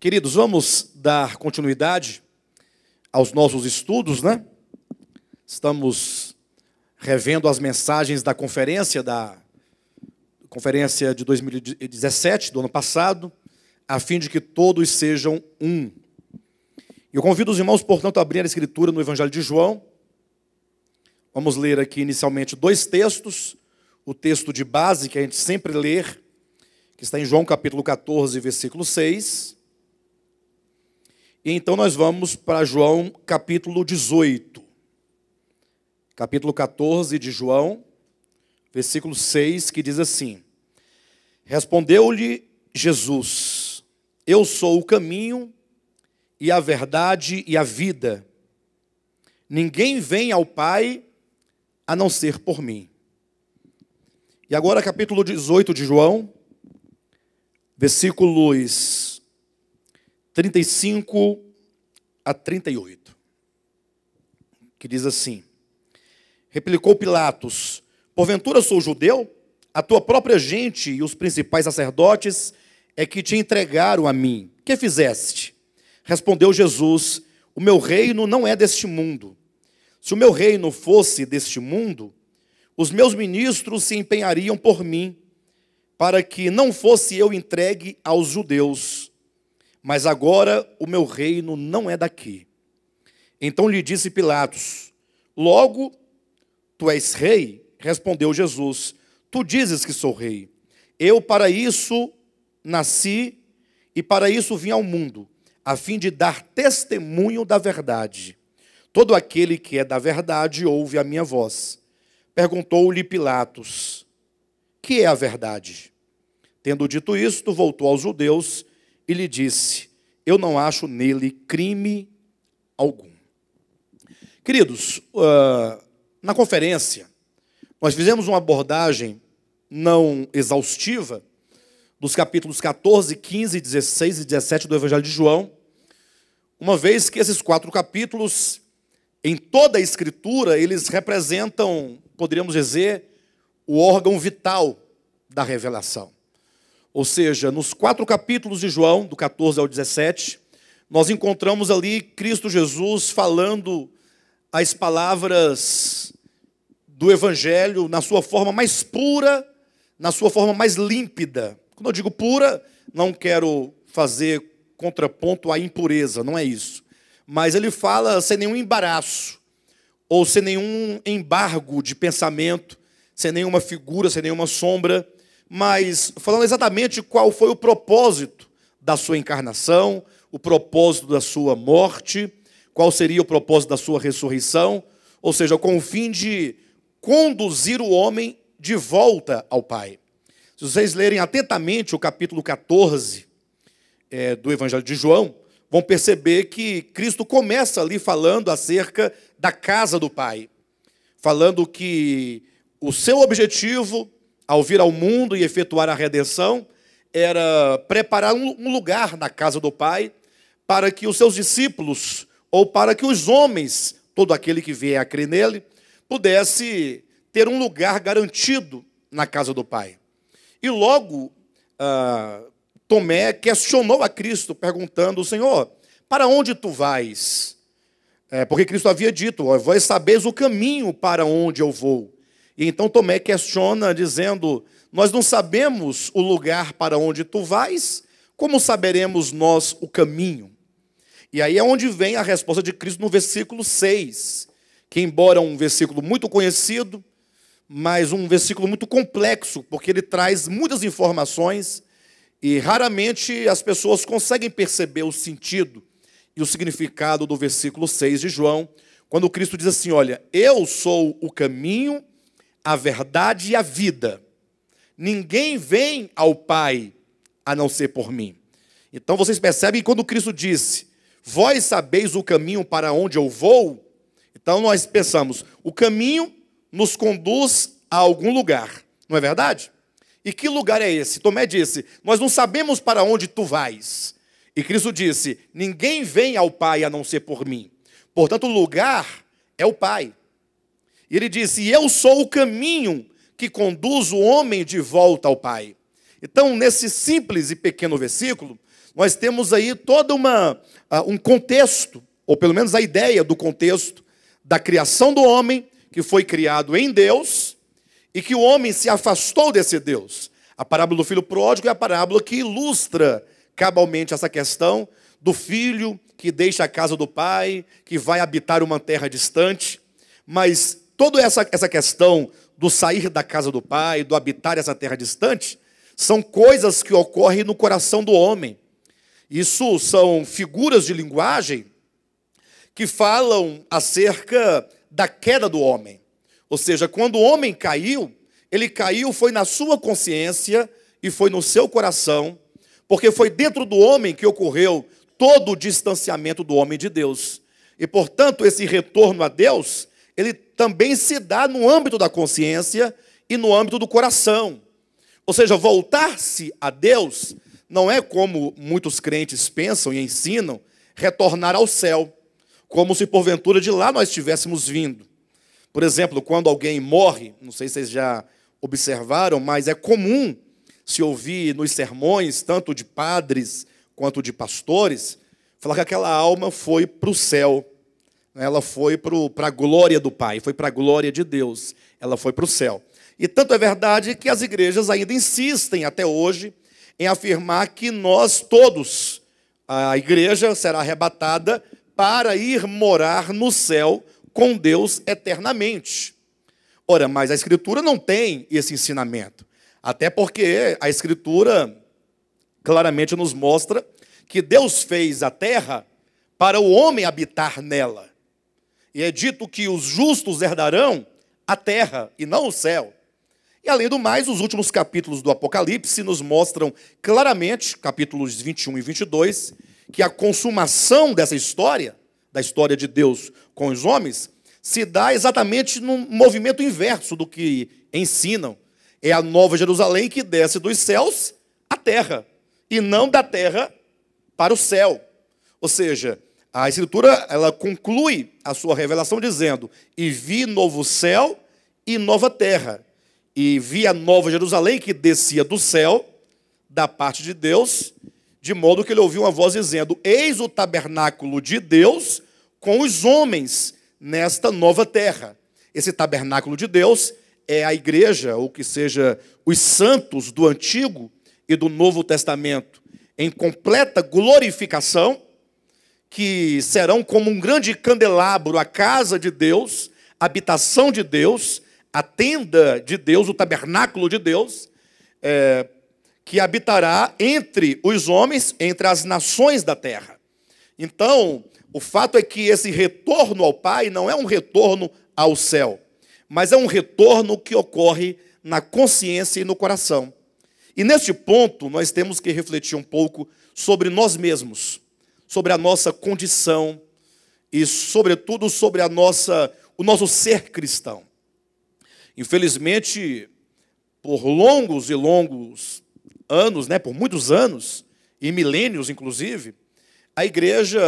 Queridos, vamos dar continuidade aos nossos estudos, né? Estamos revendo as mensagens da conferência da conferência de 2017, do ano passado, a fim de que todos sejam um. Eu convido os irmãos, portanto, a abrir a escritura no Evangelho de João. Vamos ler aqui inicialmente dois textos, o texto de base que a gente sempre lê, que está em João capítulo 14, versículo 6, e então nós vamos para João capítulo 18. Capítulo 14 de João, versículo 6, que diz assim: Respondeu-lhe Jesus: Eu sou o caminho e a verdade e a vida. Ninguém vem ao Pai a não ser por mim. E agora, capítulo 18 de João, versículos 35 a 38, que diz assim: Replicou Pilatos: Porventura sou judeu? A tua própria gente e os principais sacerdotes é que te entregaram a mim. Que fizeste? Respondeu Jesus: O meu reino não é deste mundo. Se o meu reino fosse deste mundo, os meus ministros se empenhariam por mim, para que não fosse eu entregue aos judeus mas agora o meu reino não é daqui. Então lhe disse Pilatos: Logo, tu és rei? Respondeu Jesus: Tu dizes que sou rei. Eu para isso nasci e para isso vim ao mundo, a fim de dar testemunho da verdade. Todo aquele que é da verdade ouve a minha voz. Perguntou-lhe Pilatos: Que é a verdade? Tendo dito isto, voltou aos judeus e lhe disse: Eu não acho nele crime algum. Queridos, ah, na conferência, nós fizemos uma abordagem não exaustiva dos capítulos 14, 15, 16 e 17 do Evangelho de João, uma vez que esses quatro capítulos, em toda a Escritura, eles representam, poderíamos dizer, o órgão vital da revelação. Ou seja, nos quatro capítulos de João, do 14 ao 17, nós encontramos ali Cristo Jesus falando as palavras do Evangelho na sua forma mais pura, na sua forma mais límpida. Quando eu digo pura, não quero fazer contraponto à impureza, não é isso. Mas ele fala sem nenhum embaraço, ou sem nenhum embargo de pensamento, sem nenhuma figura, sem nenhuma sombra mas falando exatamente qual foi o propósito da sua encarnação, o propósito da sua morte, qual seria o propósito da sua ressurreição, ou seja, com o fim de conduzir o homem de volta ao Pai. Se vocês lerem atentamente o capítulo 14 é, do Evangelho de João, vão perceber que Cristo começa ali falando acerca da casa do Pai, falando que o seu objetivo ao vir ao mundo e efetuar a redenção, era preparar um lugar na casa do Pai para que os seus discípulos, ou para que os homens, todo aquele que vier a crer nele, pudesse ter um lugar garantido na casa do Pai. E logo, ah, Tomé questionou a Cristo, perguntando: Senhor, para onde tu vais? É, porque Cristo havia dito: Vós sabeis o caminho para onde eu vou. E então Tomé questiona, dizendo: Nós não sabemos o lugar para onde tu vais, como saberemos nós o caminho? E aí é onde vem a resposta de Cristo no versículo 6, que, embora um versículo muito conhecido, mas um versículo muito complexo, porque ele traz muitas informações e raramente as pessoas conseguem perceber o sentido e o significado do versículo 6 de João, quando Cristo diz assim: Olha, eu sou o caminho a verdade e a vida. Ninguém vem ao Pai a não ser por mim. Então vocês percebem que quando Cristo disse: Vós sabeis o caminho para onde eu vou. Então nós pensamos: o caminho nos conduz a algum lugar, não é verdade? E que lugar é esse? Tomé disse: Nós não sabemos para onde tu vais. E Cristo disse: Ninguém vem ao Pai a não ser por mim. Portanto, o lugar é o Pai. Ele disse: Eu sou o caminho que conduz o homem de volta ao Pai. Então, nesse simples e pequeno versículo, nós temos aí todo uma, uh, um contexto, ou pelo menos a ideia do contexto, da criação do homem, que foi criado em Deus, e que o homem se afastou desse Deus. A parábola do filho pródigo é a parábola que ilustra cabalmente essa questão do filho que deixa a casa do pai, que vai habitar uma terra distante, mas toda essa, essa questão do sair da casa do pai, do habitar essa terra distante, são coisas que ocorrem no coração do homem. Isso são figuras de linguagem que falam acerca da queda do homem. Ou seja, quando o homem caiu, ele caiu foi na sua consciência e foi no seu coração, porque foi dentro do homem que ocorreu todo o distanciamento do homem de Deus. E, portanto, esse retorno a Deus, ele também se dá no âmbito da consciência e no âmbito do coração. Ou seja, voltar-se a Deus não é como muitos crentes pensam e ensinam, retornar ao céu, como se porventura de lá nós estivéssemos vindo. Por exemplo, quando alguém morre, não sei se vocês já observaram, mas é comum se ouvir nos sermões, tanto de padres quanto de pastores, falar que aquela alma foi para o céu ela foi para a glória do Pai, foi para a glória de Deus, ela foi para o céu. E tanto é verdade que as igrejas ainda insistem até hoje em afirmar que nós todos, a igreja será arrebatada para ir morar no céu com Deus eternamente. Ora, mas a Escritura não tem esse ensinamento, até porque a Escritura claramente nos mostra que Deus fez a terra para o homem habitar nela e é dito que os justos herdarão a terra e não o céu. E além do mais, os últimos capítulos do Apocalipse nos mostram claramente, capítulos 21 e 22, que a consumação dessa história, da história de Deus com os homens, se dá exatamente no movimento inverso do que ensinam. É a nova Jerusalém que desce dos céus à terra, e não da terra para o céu. Ou seja, a escritura, ela conclui a sua revelação dizendo: "E vi novo céu e nova terra, e vi a nova Jerusalém que descia do céu da parte de Deus, de modo que ele ouviu uma voz dizendo: Eis o tabernáculo de Deus com os homens nesta nova terra." Esse tabernáculo de Deus é a igreja, ou que seja, os santos do Antigo e do Novo Testamento, em completa glorificação que serão como um grande candelabro a casa de Deus, a habitação de Deus, a tenda de Deus, o tabernáculo de Deus, é, que habitará entre os homens, entre as nações da terra. Então, o fato é que esse retorno ao Pai não é um retorno ao céu, mas é um retorno que ocorre na consciência e no coração. E neste ponto, nós temos que refletir um pouco sobre nós mesmos sobre a nossa condição e, sobretudo, sobre a nossa, o nosso ser cristão. Infelizmente, por longos e longos anos, né, por muitos anos, e milênios inclusive, a igreja,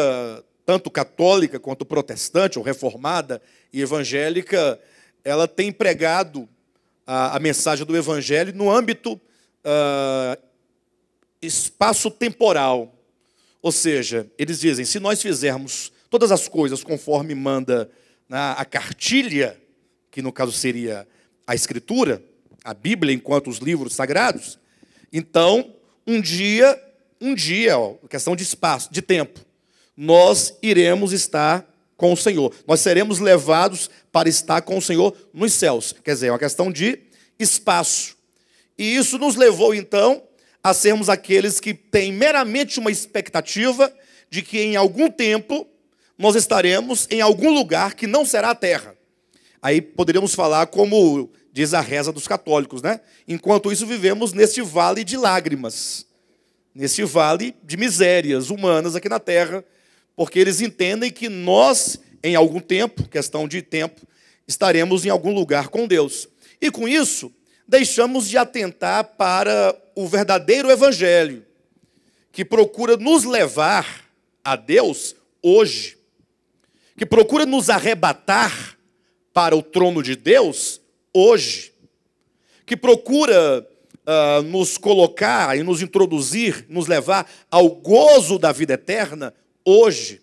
tanto católica quanto protestante, ou reformada e evangélica, ela tem pregado a, a mensagem do evangelho no âmbito uh, ah, espaço temporal. Ou seja, eles dizem: se nós fizermos todas as coisas conforme manda né, a cartilha, que no caso seria a Escritura, a Bíblia, enquanto os livros sagrados, então, um dia, um dia, ó, questão de espaço, de tempo, nós iremos estar com o Senhor. Nós seremos levados para estar com o Senhor nos céus. Quer dizer, é uma questão de espaço. E isso nos levou, então, a sermos aqueles que têm meramente uma expectativa de que em algum tempo nós estaremos em algum lugar que não será a terra. Aí poderíamos falar como diz a reza dos católicos, né? Enquanto isso vivemos neste vale de lágrimas, neste vale de misérias humanas aqui na terra, porque eles entendem que nós em algum tempo, questão de tempo, estaremos em algum lugar com Deus. E com isso, deixamos de atentar para o verdadeiro evangelho, que procura nos levar a Deus hoje, que procura nos arrebatar para o trono de Deus hoje, que procura uh, nos colocar e nos introduzir, nos levar ao gozo da vida eterna hoje,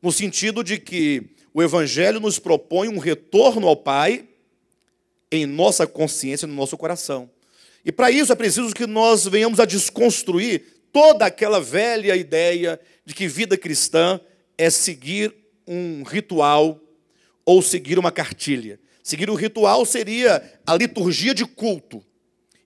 no sentido de que o Evangelho nos propõe um retorno ao Pai em nossa consciência, no nosso coração. E para isso é preciso que nós venhamos a desconstruir toda aquela velha ideia de que vida cristã é seguir um ritual ou seguir uma cartilha. Seguir o ritual seria a liturgia de culto,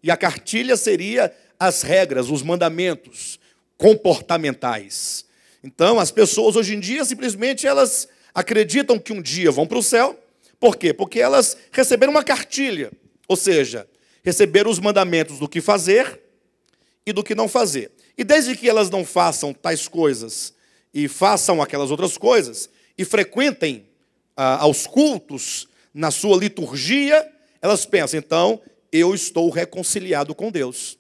e a cartilha seria as regras, os mandamentos comportamentais. Então, as pessoas hoje em dia simplesmente elas acreditam que um dia vão para o céu. Por quê? Porque elas receberam uma cartilha, ou seja, receber os mandamentos do que fazer e do que não fazer. E desde que elas não façam tais coisas e façam aquelas outras coisas, e frequentem ah, aos cultos na sua liturgia, elas pensam, então, eu estou reconciliado com Deus.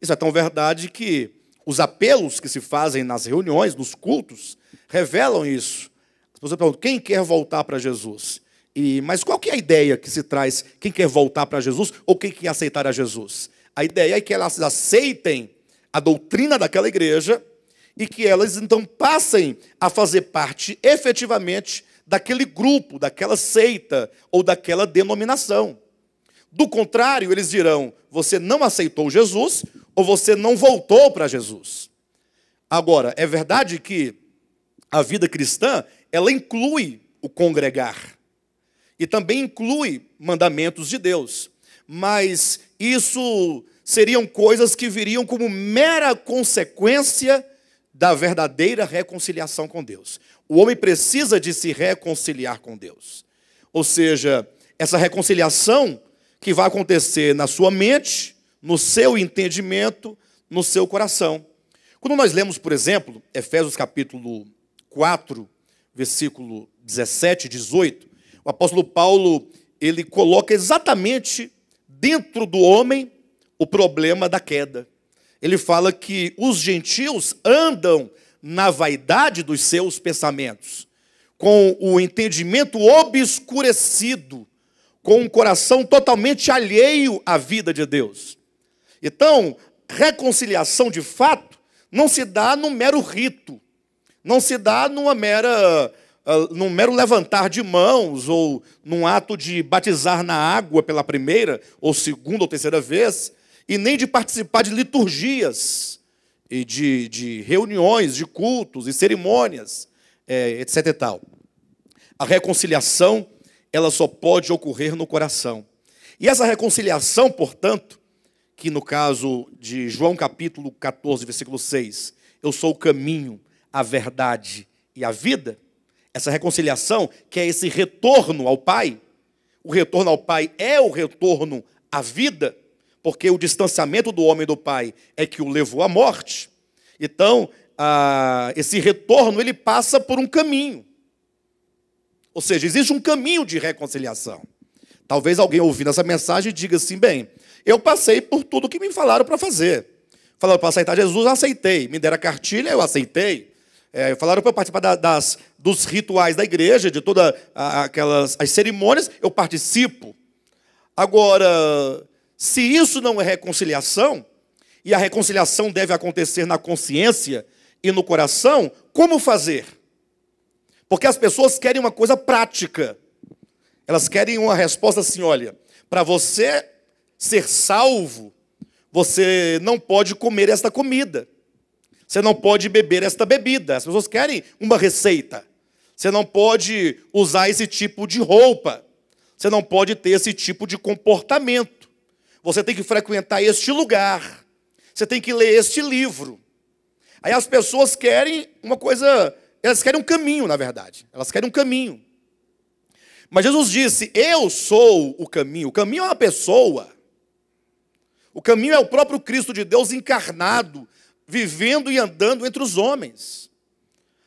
Isso é tão verdade que os apelos que se fazem nas reuniões, nos cultos, revelam isso. As pessoas perguntam: quem quer voltar para Jesus? E, mas qual que é a ideia que se traz quem quer voltar para Jesus ou quem quer aceitar a Jesus? A ideia é que elas aceitem a doutrina daquela igreja e que elas então passem a fazer parte efetivamente daquele grupo, daquela seita ou daquela denominação. Do contrário, eles dirão: você não aceitou Jesus ou você não voltou para Jesus. Agora, é verdade que a vida cristã, ela inclui o congregar e também inclui mandamentos de Deus. Mas isso seriam coisas que viriam como mera consequência da verdadeira reconciliação com Deus. O homem precisa de se reconciliar com Deus. Ou seja, essa reconciliação que vai acontecer na sua mente, no seu entendimento, no seu coração. Quando nós lemos, por exemplo, Efésios capítulo 4, versículo 17 e 18, o apóstolo Paulo, ele coloca exatamente dentro do homem o problema da queda. Ele fala que os gentios andam na vaidade dos seus pensamentos, com o entendimento obscurecido, com um coração totalmente alheio à vida de Deus. Então, reconciliação de fato não se dá num mero rito, não se dá numa mera ah, num mero levantar de mãos ou num ato de batizar na água pela primeira ou segunda ou terceira vez, e nem de participar de liturgias e de, de reuniões, de cultos e cerimônias, é, etc. E tal. A reconciliação ela só pode ocorrer no coração. E essa reconciliação, portanto, que no caso de João capítulo 14, versículo 6, eu sou o caminho, a verdade e a vida, essa reconciliação, que é esse retorno ao Pai, o retorno ao Pai é o retorno à vida, porque o distanciamento do homem do Pai é que o levou à morte. Então, esse retorno ele passa por um caminho. Ou seja, existe um caminho de reconciliação. Talvez alguém ouvindo essa mensagem diga assim: bem, eu passei por tudo que me falaram para fazer. Falaram para aceitar Jesus, eu aceitei. Me deram a cartilha, eu aceitei. É, falaram para eu participar da, das, dos rituais da igreja, de todas aquelas as cerimônias, eu participo. Agora, se isso não é reconciliação, e a reconciliação deve acontecer na consciência e no coração, como fazer? Porque as pessoas querem uma coisa prática. Elas querem uma resposta assim: olha, para você ser salvo, você não pode comer esta comida. Você não pode beber esta bebida. As pessoas querem uma receita. Você não pode usar esse tipo de roupa. Você não pode ter esse tipo de comportamento. Você tem que frequentar este lugar. Você tem que ler este livro. Aí as pessoas querem uma coisa, elas querem um caminho, na verdade. Elas querem um caminho. Mas Jesus disse: Eu sou o caminho. O caminho é uma pessoa. O caminho é o próprio Cristo de Deus encarnado, vivendo e andando entre os homens.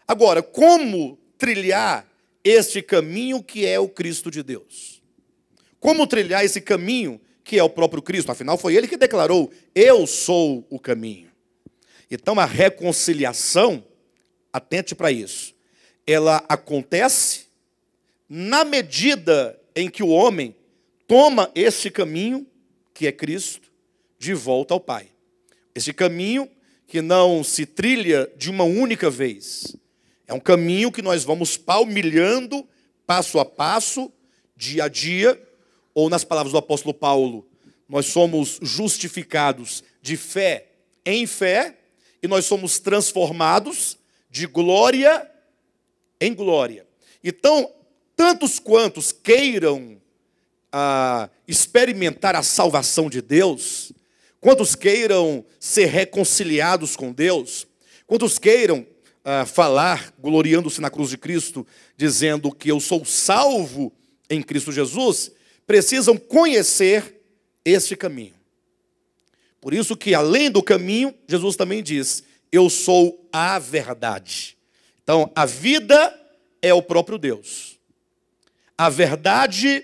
Agora, como trilhar este caminho que é o Cristo de Deus? Como trilhar esse caminho que é o próprio Cristo? Afinal, foi ele que declarou: Eu sou o caminho. Então, a reconciliação, atente para isso, ela acontece na medida em que o homem toma este caminho, que é Cristo, de volta ao Pai. Esse caminho que não se trilha de uma única vez. É um caminho que nós vamos palmilhando passo a passo, dia a dia, ou nas palavras do apóstolo Paulo, nós somos justificados de fé em fé e nós somos transformados de glória em glória. Então, tantos quantos queiram ah, experimentar a salvação de Deus, Quantos queiram ser reconciliados com Deus? Quantos queiram ah, falar, gloriando-se na cruz de Cristo, dizendo que eu sou salvo em Cristo Jesus? Precisam conhecer este caminho. Por isso que além do caminho, Jesus também diz: eu sou a verdade. Então, a vida é o próprio Deus. A verdade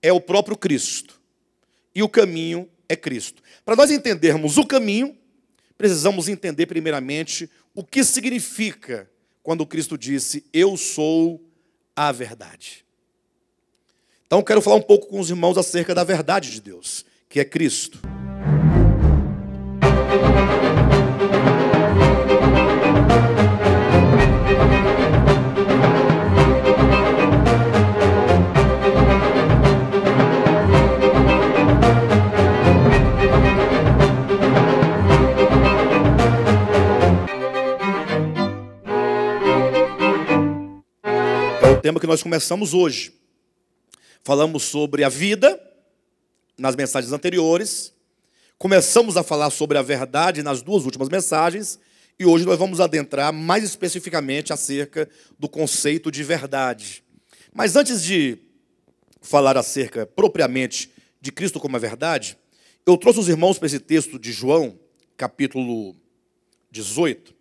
é o próprio Cristo. E o caminho é Cristo. Para nós entendermos o caminho, precisamos entender primeiramente o que significa quando Cristo disse: Eu sou a verdade. Então, quero falar um pouco com os irmãos acerca da verdade de Deus, que é Cristo. tema que nós começamos hoje. Falamos sobre a vida nas mensagens anteriores, começamos a falar sobre a verdade nas duas últimas mensagens, e hoje nós vamos adentrar mais especificamente acerca do conceito de verdade. Mas antes de falar acerca propriamente de Cristo como a verdade, eu trouxe os irmãos para esse texto de João, capítulo 18,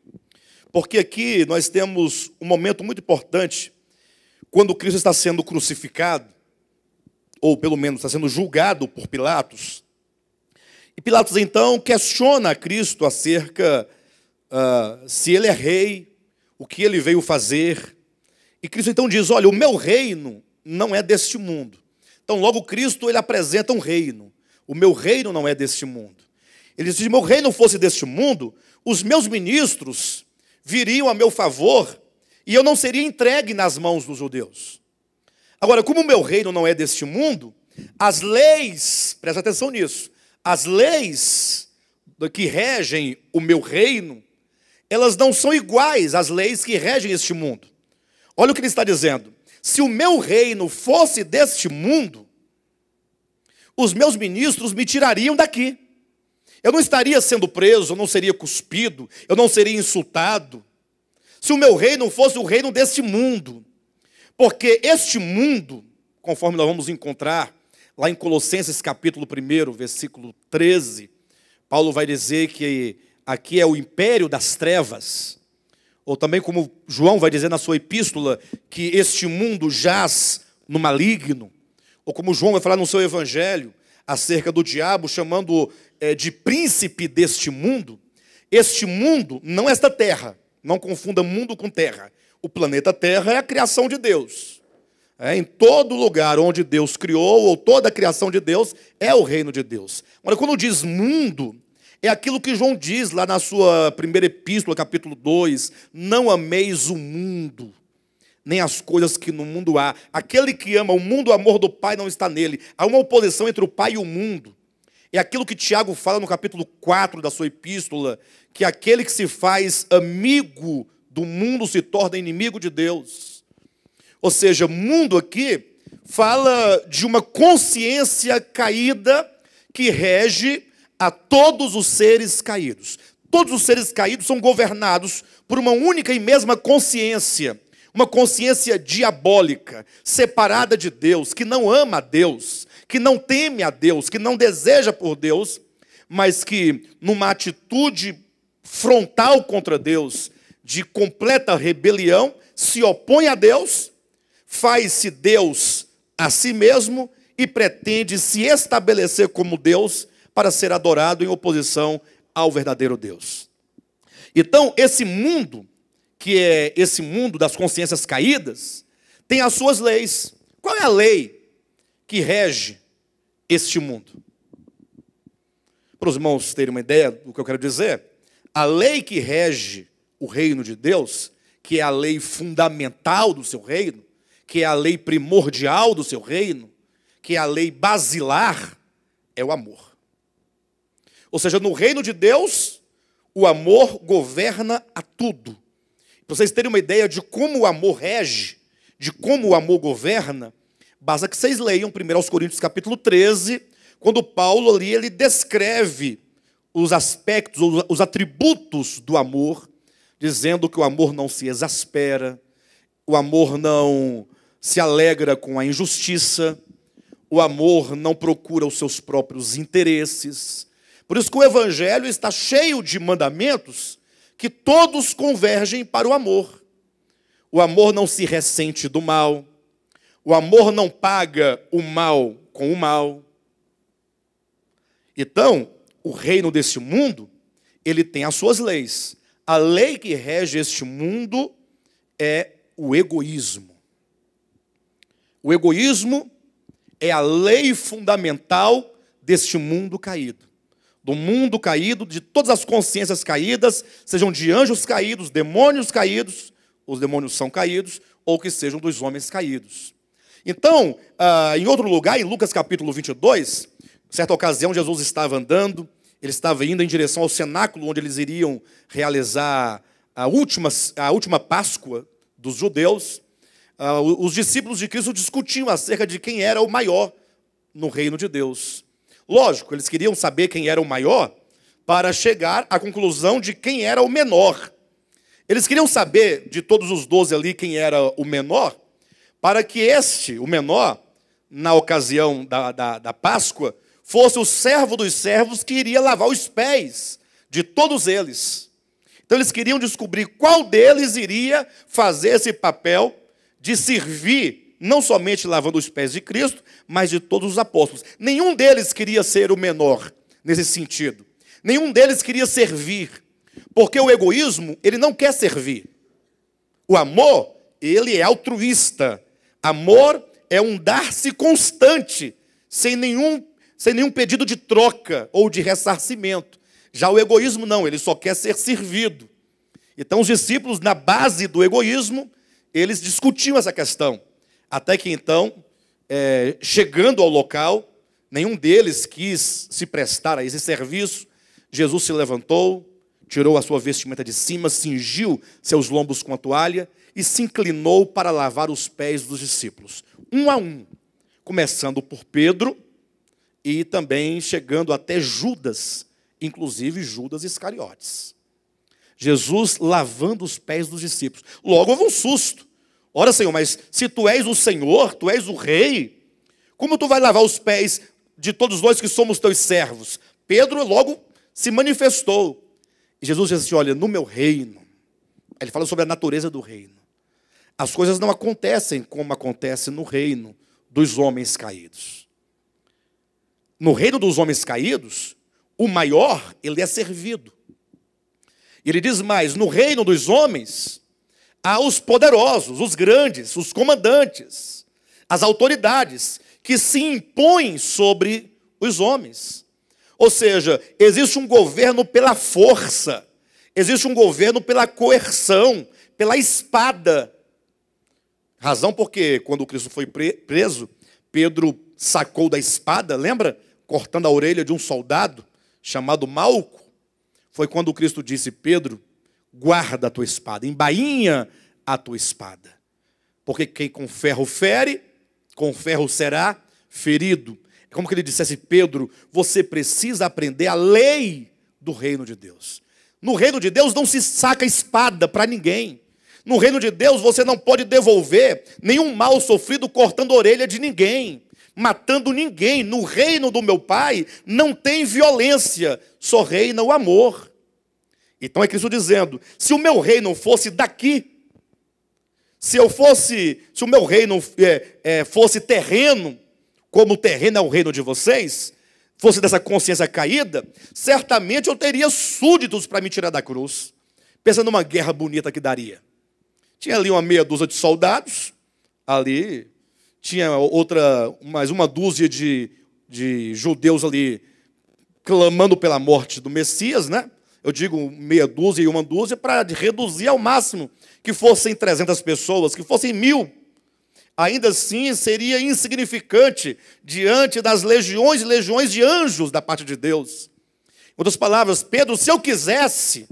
porque aqui nós temos um momento muito importante quando Cristo está sendo crucificado, ou pelo menos está sendo julgado por Pilatos, e Pilatos então questiona a Cristo acerca uh, se ele é rei, o que ele veio fazer. E Cristo então diz: Olha, o meu reino não é deste mundo. Então, logo Cristo ele apresenta um reino. O meu reino não é deste mundo. Ele diz: Se meu reino fosse deste mundo, os meus ministros viriam a meu favor e eu não seria entregue nas mãos dos judeus. Agora, como o meu reino não é deste mundo, as leis, presta atenção nisso, as leis que regem o meu reino, elas não são iguais às leis que regem este mundo. Olha o que ele está dizendo. Se o meu reino fosse deste mundo, os meus ministros me tirariam daqui. Eu não estaria sendo preso, eu não seria cuspido, eu não seria insultado, se o meu reino fosse o reino deste mundo. Porque este mundo, conforme nós vamos encontrar lá em Colossenses capítulo 1, versículo 13, Paulo vai dizer que aqui é o império das trevas, ou também como João vai dizer na sua epístola, que este mundo jaz no maligno, ou como João vai falar no seu evangelho acerca do diabo, chamando eh, de príncipe deste mundo. Este mundo, não esta terra, não confunda mundo com terra. O planeta Terra é a criação de Deus. É, em todo lugar onde Deus criou, ou toda a criação de Deus, é o reino de Deus. Agora, quando diz mundo, é aquilo que João diz lá na sua primeira epístola, capítulo 2: Não ameis o mundo, nem as coisas que no mundo há. Aquele que ama o mundo, o amor do Pai não está nele. Há uma oposição entre o Pai e o mundo. É aquilo que Tiago fala no capítulo 4 da sua epístola, que aquele que se faz amigo do mundo se torna inimigo de Deus. Ou seja, mundo aqui fala de uma consciência caída que rege a todos os seres caídos. Todos os seres caídos são governados por uma única e mesma consciência, uma consciência diabólica, separada de Deus, que não ama a Deus, que não teme a Deus, que não deseja por Deus, mas que numa atitude frontal contra Deus, de completa rebelião, se opõe a Deus, faz-se Deus a si mesmo e pretende se estabelecer como Deus para ser adorado em oposição ao verdadeiro Deus. Então, esse mundo, que é esse mundo das consciências caídas, tem as suas leis. Qual é a lei que rege este mundo. Para os irmãos terem uma ideia do que eu quero dizer, a lei que rege o reino de Deus, que é a lei fundamental do seu reino, que é a lei primordial do seu reino, que é a lei basilar, é o amor. Ou seja, no reino de Deus, o amor governa a tudo. Para vocês terem uma ideia de como o amor rege, de como o amor governa, Basta que vocês leiam 1 Coríntios capítulo 13, quando Paulo ali ele descreve os aspectos, os atributos do amor, dizendo que o amor não se exaspera, o amor não se alegra com a injustiça, o amor não procura os seus próprios interesses. Por isso que o evangelho está cheio de mandamentos que todos convergem para o amor. O amor não se ressente do mal, o amor não paga o mal com o mal. Então, o reino desse mundo, ele tem as suas leis. A lei que rege este mundo é o egoísmo. O egoísmo é a lei fundamental deste mundo caído. Do mundo caído, de todas as consciências caídas, sejam de anjos caídos, demônios caídos, os demônios são caídos, ou que sejam dos homens caídos. Então, ah, em outro lugar, em Lucas capítulo 22, certa ocasião Jesus estava andando, ele estava indo em direção ao cenáculo onde eles iriam realizar a última, a última Páscoa dos judeus. Ah, os discípulos de Cristo discutiam acerca de quem era o maior no reino de Deus. Lógico, eles queriam saber quem era o maior para chegar à conclusão de quem era o menor. Eles queriam saber de todos os doze ali quem era o menor para que este, o menor, na ocasião da, da, da Páscoa, fosse o servo dos servos que iria lavar os pés de todos eles. Então eles queriam descobrir qual deles iria fazer esse papel de servir, não somente lavando os pés de Cristo, mas de todos os apóstolos. Nenhum deles queria ser o menor nesse sentido. Nenhum deles queria servir, porque o egoísmo, ele não quer servir. O amor, ele é altruísta, Amor é um dar-se constante, sem nenhum, sem nenhum pedido de troca ou de ressarcimento. Já o egoísmo não, ele só quer ser servido. Então os discípulos, na base do egoísmo, eles discutiam essa questão. Até que então, é, chegando ao local, nenhum deles quis se prestar a esse serviço. Jesus se levantou, tirou a sua vestimenta de cima, cingiu seus lombos com a toalha e se inclinou para lavar os pés dos discípulos, um a um, começando por Pedro e também chegando até Judas, inclusive Judas Iscariotes. Jesus lavando os pés dos discípulos. Logo houve um susto. Ora, Senhor, mas se tu és o Senhor, tu és o Rei, como tu vai lavar os pés de todos nós que somos teus servos? Pedro logo se manifestou. E Jesus disse assim: Olha, no meu reino, ele fala sobre a natureza do reino. As coisas não acontecem como acontece no reino dos homens caídos. No reino dos homens caídos, o maior, ele é servido. Ele diz mais: no reino dos homens, há os poderosos, os grandes, os comandantes, as autoridades, que se impõem sobre os homens. Ou seja, existe um governo pela força, existe um governo pela coerção, pela espada, Razão porque, quando Cristo foi preso, Pedro sacou da espada, lembra? Cortando a orelha de um soldado chamado Malco. Foi quando Cristo disse: Pedro, guarda a tua espada, embainha a tua espada. Porque quem com ferro fere, com ferro será ferido. É como que ele dissesse: Pedro, você precisa aprender a lei do reino de Deus. No reino de Deus não se saca espada para ninguém. No reino de Deus você não pode devolver nenhum mal sofrido cortando a orelha de ninguém, matando ninguém. No reino do meu Pai não tem violência, só reina o amor. Então é Cristo dizendo: se o meu reino fosse daqui, se eu fosse, se o meu reino é, é, fosse terreno, como o terreno é o reino de vocês, fosse dessa consciência caída, certamente eu teria súditos para me tirar da cruz. Pensa numa guerra bonita que daria. Tinha ali uma meia dúzia de soldados, ali tinha outra, mais uma dúzia de, de judeus ali clamando pela morte do Messias, né? Eu digo meia dúzia e uma dúzia para reduzir ao máximo que fossem 300 pessoas, que fossem mil. Ainda assim seria insignificante diante das legiões e legiões de anjos da parte de Deus. Em outras palavras, Pedro, se eu quisesse,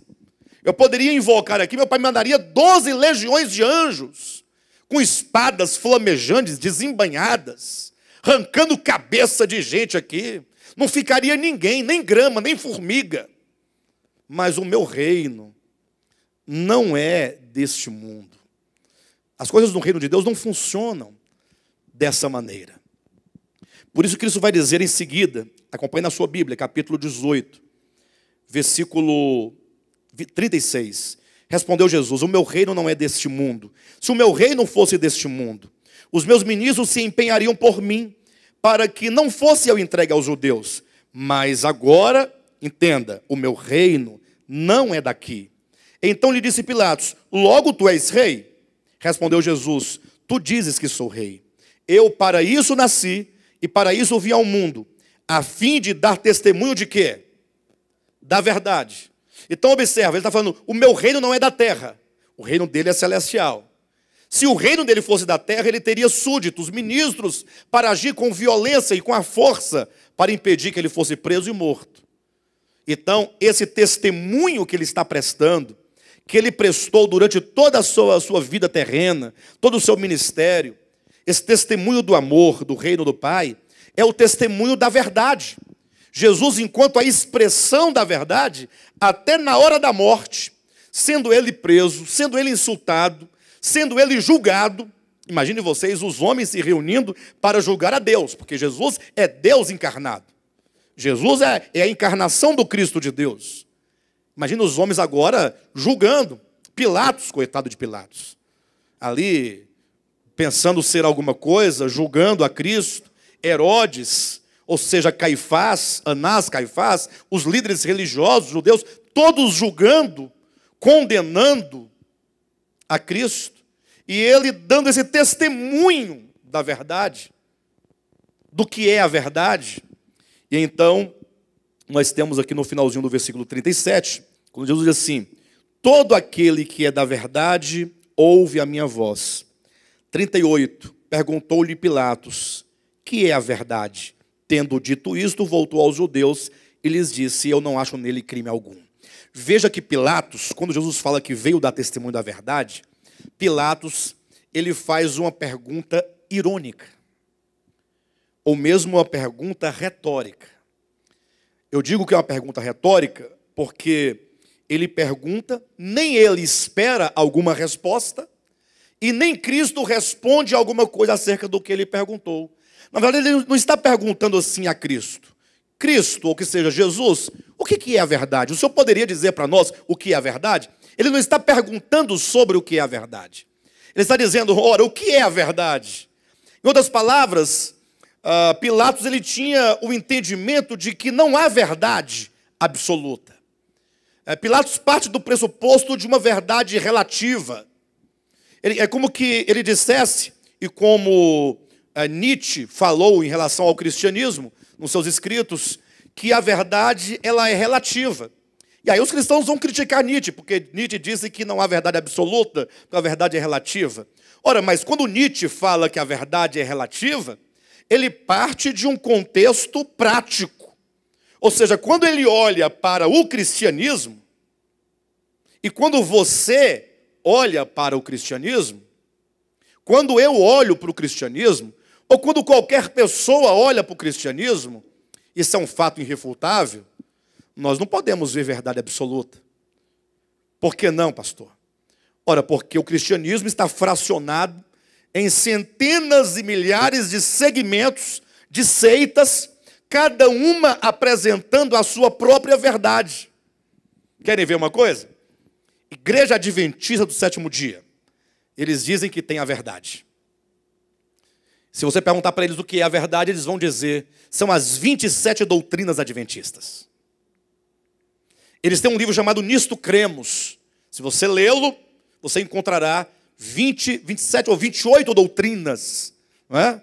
eu poderia invocar aqui, meu pai mandaria doze legiões de anjos, com espadas flamejantes, desembanhadas, arrancando cabeça de gente aqui. Não ficaria ninguém, nem grama, nem formiga. Mas o meu reino não é deste mundo. As coisas do reino de Deus não funcionam dessa maneira. Por isso Cristo vai dizer em seguida, acompanhe na sua Bíblia, capítulo 18, versículo 36. Respondeu Jesus: O meu reino não é deste mundo. Se o meu reino fosse deste mundo, os meus ministros se empenhariam por mim, para que não fosse eu entregue aos judeus. Mas agora, entenda, o meu reino não é daqui. Então lhe disse Pilatos: Logo tu és rei? Respondeu Jesus: Tu dizes que sou rei. Eu para isso nasci e para isso vim ao mundo, a fim de dar testemunho de quê? Da verdade. Então observa, ele está falando: o meu reino não é da terra, o reino dele é celestial. Se o reino dele fosse da terra, ele teria súditos, ministros, para agir com violência e com a força para impedir que ele fosse preso e morto. Então, esse testemunho que ele está prestando, que ele prestou durante toda a sua, a sua vida terrena, todo o seu ministério, esse testemunho do amor do reino do Pai, é o testemunho da verdade. Jesus, enquanto a expressão da verdade, até na hora da morte, sendo ele preso, sendo ele insultado, sendo ele julgado, imagine vocês os homens se reunindo para julgar a Deus, porque Jesus é Deus encarnado. Jesus é, é a encarnação do Cristo de Deus. Imagina os homens agora julgando. Pilatos, coitado de Pilatos. Ali, pensando ser alguma coisa, julgando a Cristo. Herodes, ou seja, Caifás, Anás, Caifás, os líderes religiosos judeus, todos julgando, condenando a Cristo, e ele dando esse testemunho da verdade, do que é a verdade. E então, nós temos aqui no finalzinho do versículo 37, quando Jesus diz assim: Todo aquele que é da verdade ouve a minha voz. 38. Perguntou-lhe Pilatos: Que é a verdade? Tendo dito isto, voltou aos judeus e lhes disse: Eu não acho nele crime algum. Veja que Pilatos, quando Jesus fala que veio dar testemunho da verdade, Pilatos ele faz uma pergunta irônica, ou mesmo uma pergunta retórica. Eu digo que é uma pergunta retórica porque ele pergunta, nem ele espera alguma resposta, e nem Cristo responde alguma coisa acerca do que ele perguntou. Na verdade, ele não está perguntando assim a Cristo. Cristo, ou que seja Jesus, o que é a verdade? O senhor poderia dizer para nós o que é a verdade? Ele não está perguntando sobre o que é a verdade. Ele está dizendo, ora, o que é a verdade? Em outras palavras, ah, Pilatos ele tinha o entendimento de que não há verdade absoluta. Eh, Pilatos parte do pressuposto de uma verdade relativa. é como que ele dissesse, e como eh, Nietzsche falou em relação ao cristianismo, nos seus escritos, que a verdade ela é relativa. E aí os cristãos vão criticar Nietzsche, porque Nietzsche disse que não há verdade absoluta, que a verdade é relativa. Ora, mas quando Nietzsche fala que a verdade é relativa, ele parte de um contexto prático. Ou seja, quando ele olha para o cristianismo, e quando você olha para o cristianismo, quando eu olho para o cristianismo, ou quando qualquer pessoa olha para o cristianismo, isso é um fato irrefutável, nós não podemos ver verdade absoluta. Por que não, pastor? Ora, porque o cristianismo está fracionado em centenas e milhares de segmentos, de seitas, cada uma apresentando a sua própria verdade. Querem ver uma coisa? Igreja Adventista do sétimo dia. Eles dizem que tem a verdade. Se você perguntar para eles o que é a verdade, eles vão dizer: são as 27 doutrinas adventistas. Eles têm um livro chamado Nisto Cremos. Se você lê-lo, você encontrará 20, 27 ou 28 doutrinas. É?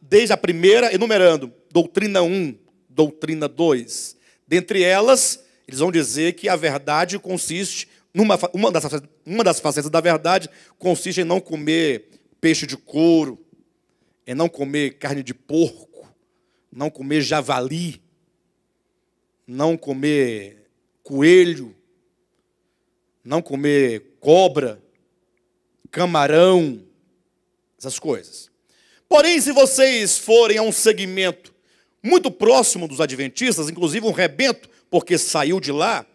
Desde a primeira, enumerando: doutrina 1, doutrina 2. Dentre elas, eles vão dizer que a verdade consiste, numa, uma, das, uma das facetas da verdade consiste em não comer peixe de couro é não comer carne de porco, não comer javali, não comer coelho, não comer cobra, camarão, essas coisas. Porém, se vocês forem a um segmento muito próximo dos adventistas, inclusive um rebento, porque saiu de lá,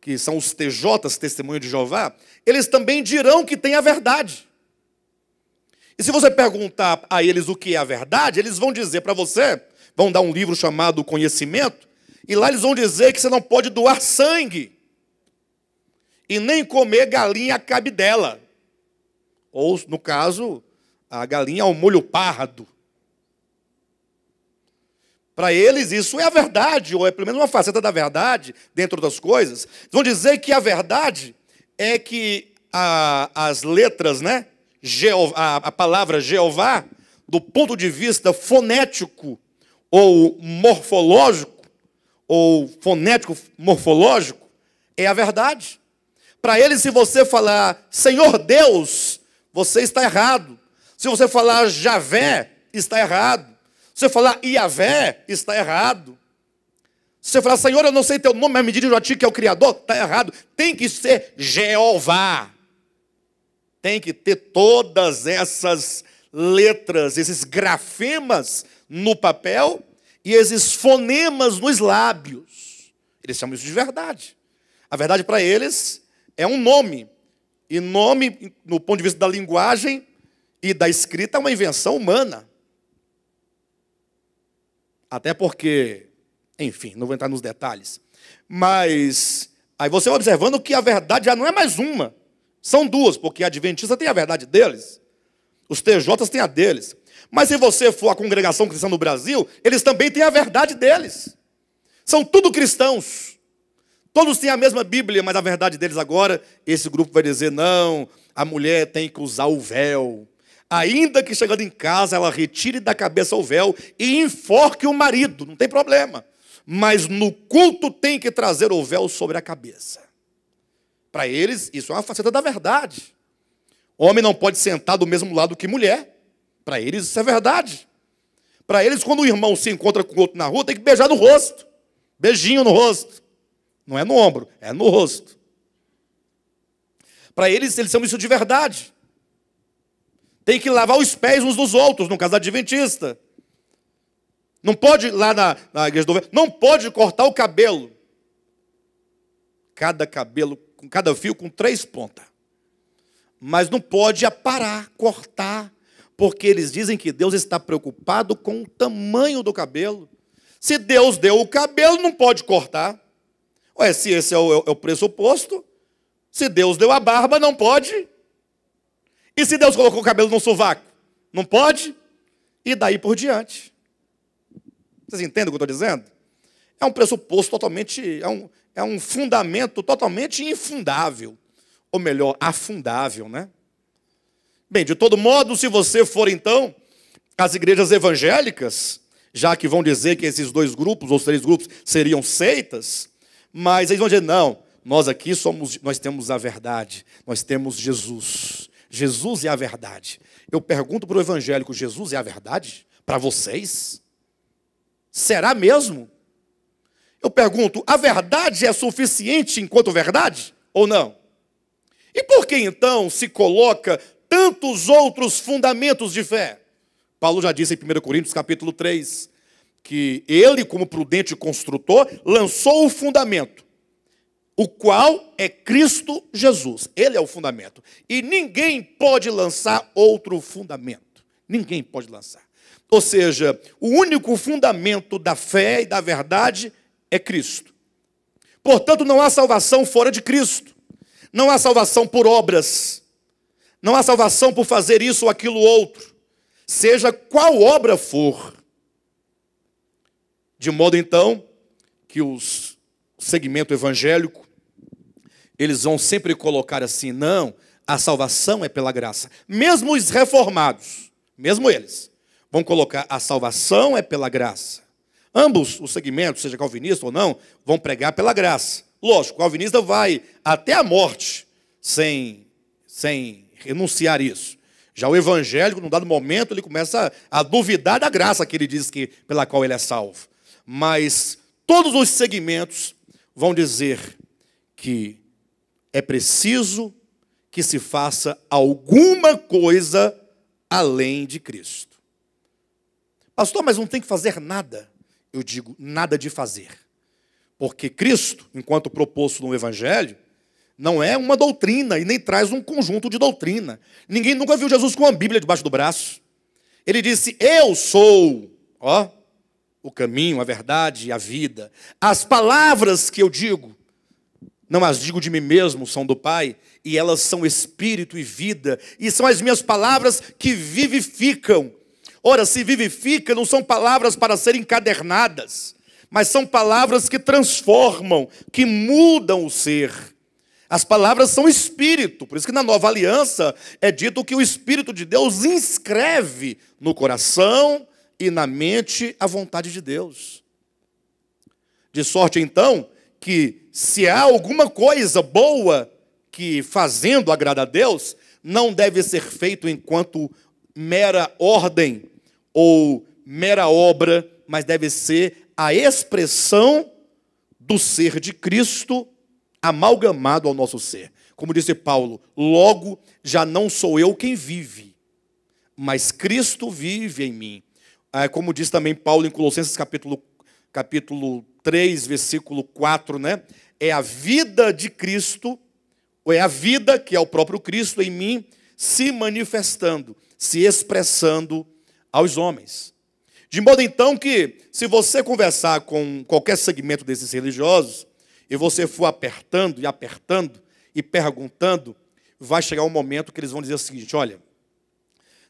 que são os TJs, testemunho de Jeová, eles também dirão que tem a verdade. E se você perguntar a eles o que é a verdade, eles vão dizer para você, vão dar um livro chamado Conhecimento, e lá eles vão dizer que você não pode doar sangue e nem comer galinha cabidela. Ou, no caso, a galinha ao é molho pardo. Para eles, isso é a verdade, ou é pelo menos uma faceta da verdade dentro das coisas. Vão dizer que a verdade é que a, as letras, né? Jeová, a palavra Jeová, do ponto de vista fonético ou morfológico, ou fonético-morfológico, é a verdade. Para ele, se você falar Senhor Deus, você está errado. Se você falar Javé, está errado. Se você falar Iavé, está errado. Se você falar Senhor, eu não sei teu nome, mas me dirija a ti que é o Criador, está errado. Tem que ser Jeová tem que ter todas essas letras, esses grafemas no papel e esses fonemas nos lábios. Eles chamam isso de verdade. A verdade para eles é um nome. E nome, no ponto de vista da linguagem e da escrita, é uma invenção humana. Até porque, enfim, não vou entrar nos detalhes. Mas aí você observando que a verdade já não é mais uma. São duas, porque a adventista tem a verdade deles, os TJs têm a deles. Mas se você for à congregação cristã no Brasil, eles também têm a verdade deles. São tudo cristãos. Todos têm a mesma Bíblia, mas a verdade deles agora, esse grupo vai dizer: não, a mulher tem que usar o véu. Ainda que chegando em casa, ela retire da cabeça o véu e enforque o marido, não tem problema. Mas no culto tem que trazer o véu sobre a cabeça. Para eles, isso é uma faceta da verdade. Homem não pode sentar do mesmo lado que mulher. Para eles, isso é verdade. Para eles, quando o irmão se encontra com o outro na rua, tem que beijar no rosto. Beijinho no rosto. Não é no ombro, é no rosto. Para eles, eles são isso de verdade. Tem que lavar os pés uns dos outros, no caso adventista. Não pode, lá na, na igreja do não pode cortar o cabelo. Cada cabelo com cada fio com três pontas. Mas não pode aparar, cortar, porque eles dizem que Deus está preocupado com o tamanho do cabelo. Se Deus deu o cabelo, não pode cortar. Ué, se esse é o, é o é pressuposto, se Deus deu a barba, não pode. E se Deus colocou o cabelo no sovaco? Não pode? E daí por diante. Vocês entendem o que eu estou dizendo? É um pressuposto totalmente. É um, é um fundamento totalmente infundável, ou melhor, afundável, né? Bem, de todo modo, se você for então às igrejas evangélicas, já que vão dizer que esses dois grupos ou três grupos seriam seitas, mas eles vão dizer não, nós aqui somos, nós temos a verdade, nós temos Jesus. Jesus é a verdade. Eu pergunto para o evangélico: Jesus é a verdade para vocês? Será mesmo? Eu pergunto, a verdade é suficiente enquanto verdade ou não? E por que então se coloca tantos outros fundamentos de fé? Paulo já disse em 1 Coríntios capítulo 3 que ele, como prudente construtor, lançou o fundamento, o qual é Cristo Jesus. Ele é o fundamento. E ninguém pode lançar outro fundamento. Ninguém pode lançar. Ou seja, o único fundamento da fé e da verdade é Cristo. Portanto, não há salvação fora de Cristo. Não há salvação por obras. Não há salvação por fazer isso ou aquilo outro. Seja qual obra for. De modo então que o segmento evangélico eles vão sempre colocar assim: não, a salvação é pela graça. Mesmo os reformados, mesmo eles, vão colocar a salvação é pela graça. Ambos os segmentos, seja calvinista ou não, vão pregar pela graça. Lógico, o calvinista vai até a morte sem, sem renunciar isso. Já o evangélico, num dado momento, ele começa a, a duvidar da graça que ele diz que pela qual ele é salvo. Mas todos os segmentos vão dizer que é preciso que se faça alguma coisa além de Cristo. Pastor, mas não tem que fazer nada eu digo nada de fazer. Porque Cristo, enquanto proposto no Evangelho, não é uma doutrina e nem traz um conjunto de doutrina. Ninguém nunca viu Jesus com a Bíblia debaixo do braço. Ele disse: Eu sou, ó, o caminho, a verdade, a vida. As palavras que eu digo, não as digo de mim mesmo, são do Pai, e elas são espírito e vida, e são as minhas palavras que vivificam Ora, se vivifica não são palavras para serem encadernadas, mas são palavras que transformam, que mudam o ser. As palavras são espírito, por isso que na nova aliança é dito que o Espírito de Deus inscreve no coração e na mente a vontade de Deus. De sorte então que, se há alguma coisa boa que fazendo agrada a Deus, não deve ser feito enquanto mera ordem, ou mera obra, mas deve ser a expressão do ser de Cristo amalgamado ao nosso ser. Como disse Paulo, logo já não sou eu quem vive, mas Cristo vive em mim. É, como diz também Paulo em Colossenses capítulo, capítulo 3, versículo 4, né? É a vida de Cristo, ou é a vida que é o próprio Cristo em mim, se manifestando, se expressando aos homens. De modo então que, se você conversar com qualquer segmento desses religiosos, e você for apertando e apertando e perguntando, vai chegar um momento que eles vão dizer o seguinte: olha,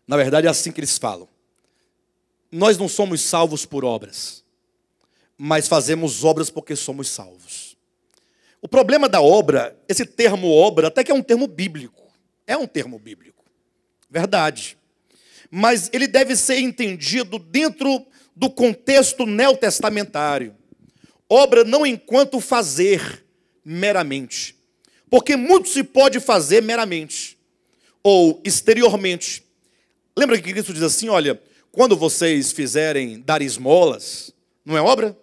na verdade é assim que eles falam. Nós não somos salvos por obras, mas fazemos obras porque somos salvos. O problema da obra, esse termo obra, até que é um termo bíblico. É um termo bíblico. Verdade mas ele deve ser entendido dentro do contexto neotestamentário. Obra não enquanto fazer meramente. Porque muito se pode fazer meramente ou exteriormente. Lembra que Cristo diz assim: olha, quando vocês fizerem dar esmolas, não é obra?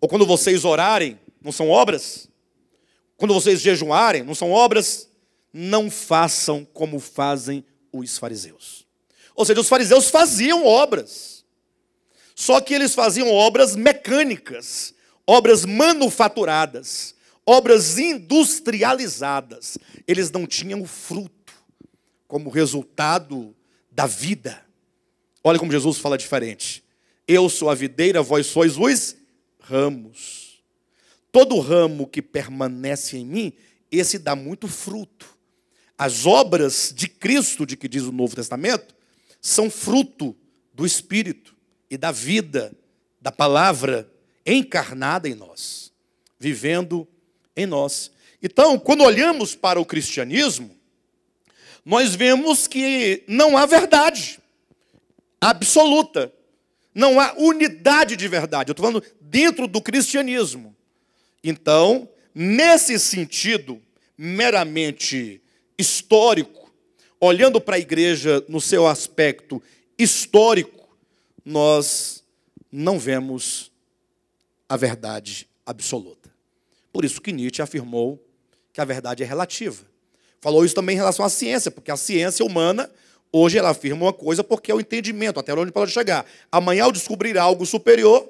Ou quando vocês orarem, não são obras? Quando vocês jejuarem, não são obras? Não façam como fazem os fariseus. Ou seja, os fariseus faziam obras. Só que eles faziam obras mecânicas, obras manufaturadas, obras industrializadas. Eles não tinham fruto como resultado da vida. Olha como Jesus fala diferente. Eu sou a videira, vós sois os ramos. Todo ramo que permanece em mim, esse dá muito fruto. As obras de Cristo, de que diz o Novo Testamento, são fruto do Espírito e da vida, da palavra encarnada em nós, vivendo em nós. Então, quando olhamos para o cristianismo, nós vemos que não há verdade absoluta, não há unidade de verdade. Eu estou falando dentro do cristianismo. Então, nesse sentido meramente histórico, olhando para a igreja no seu aspecto histórico, nós não vemos a verdade absoluta. Por isso que Nietzsche afirmou que a verdade é relativa. Falou isso também em relação à ciência, porque a ciência humana Hoje ela afirma uma coisa porque é o entendimento, até onde pode chegar. Amanhã, ao descobrir algo superior,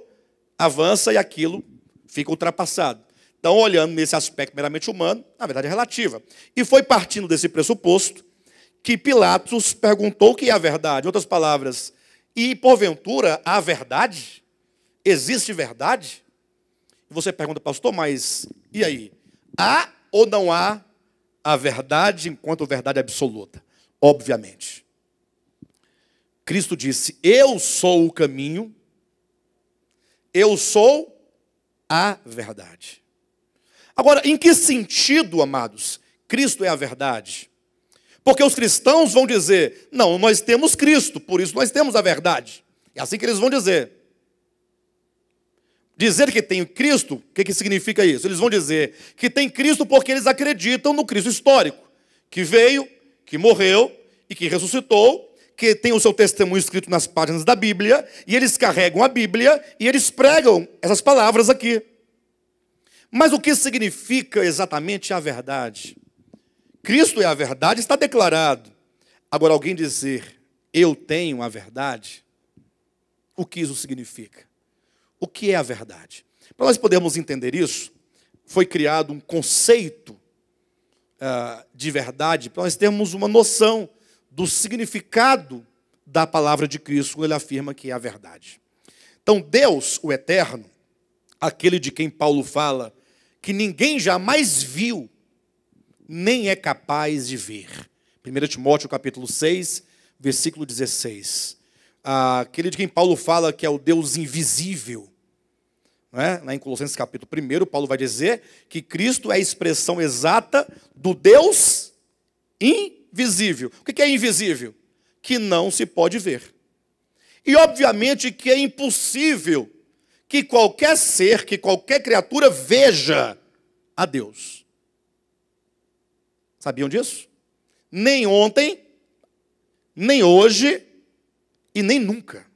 avança e aquilo fica ultrapassado. Então, olhando nesse aspecto meramente humano, na verdade é relativa. E foi partindo desse pressuposto que Pilatos perguntou que é a verdade. Outras palavras, e porventura há verdade? Existe verdade? você pergunta, pastor, mas e aí? Há ou não há a verdade enquanto verdade absoluta? Obviamente. Cristo disse: Eu sou o caminho, eu sou a verdade. Agora, em que sentido, amados, Cristo é a verdade? Porque os cristãos vão dizer: não, nós temos Cristo, por isso nós temos a verdade. É assim que eles vão dizer. Dizer que tem Cristo, o que, que significa isso? Eles vão dizer que tem Cristo porque eles acreditam no Cristo histórico, que veio, que morreu e que ressuscitou, que tem o seu testemunho escrito nas páginas da Bíblia, e eles carregam a Bíblia e eles pregam essas palavras aqui. Mas o que significa exatamente a verdade? Cristo é a verdade, está declarado. Agora, alguém dizer, eu tenho a verdade, o que isso significa? O que é a verdade? Para nós podermos entender isso, foi criado um conceito uh, de verdade, para nós termos uma noção do significado da palavra de Cristo, quando ele afirma que é a verdade. Então, Deus, o Eterno, aquele de quem Paulo fala, que ninguém jamais viu, nem é capaz de ver. 1 Timóteo capítulo 6, versículo 16. Aquele ah, de quem Paulo fala que é o Deus invisível. Né? Lá em Colossenses capítulo 1, Paulo vai dizer que Cristo é a expressão exata do Deus invisível. O que é invisível? Que não se pode ver. E obviamente que é impossível que qualquer ser, que qualquer criatura veja a Deus. Sabiam disso? Nem ontem, nem hoje e nem nunca.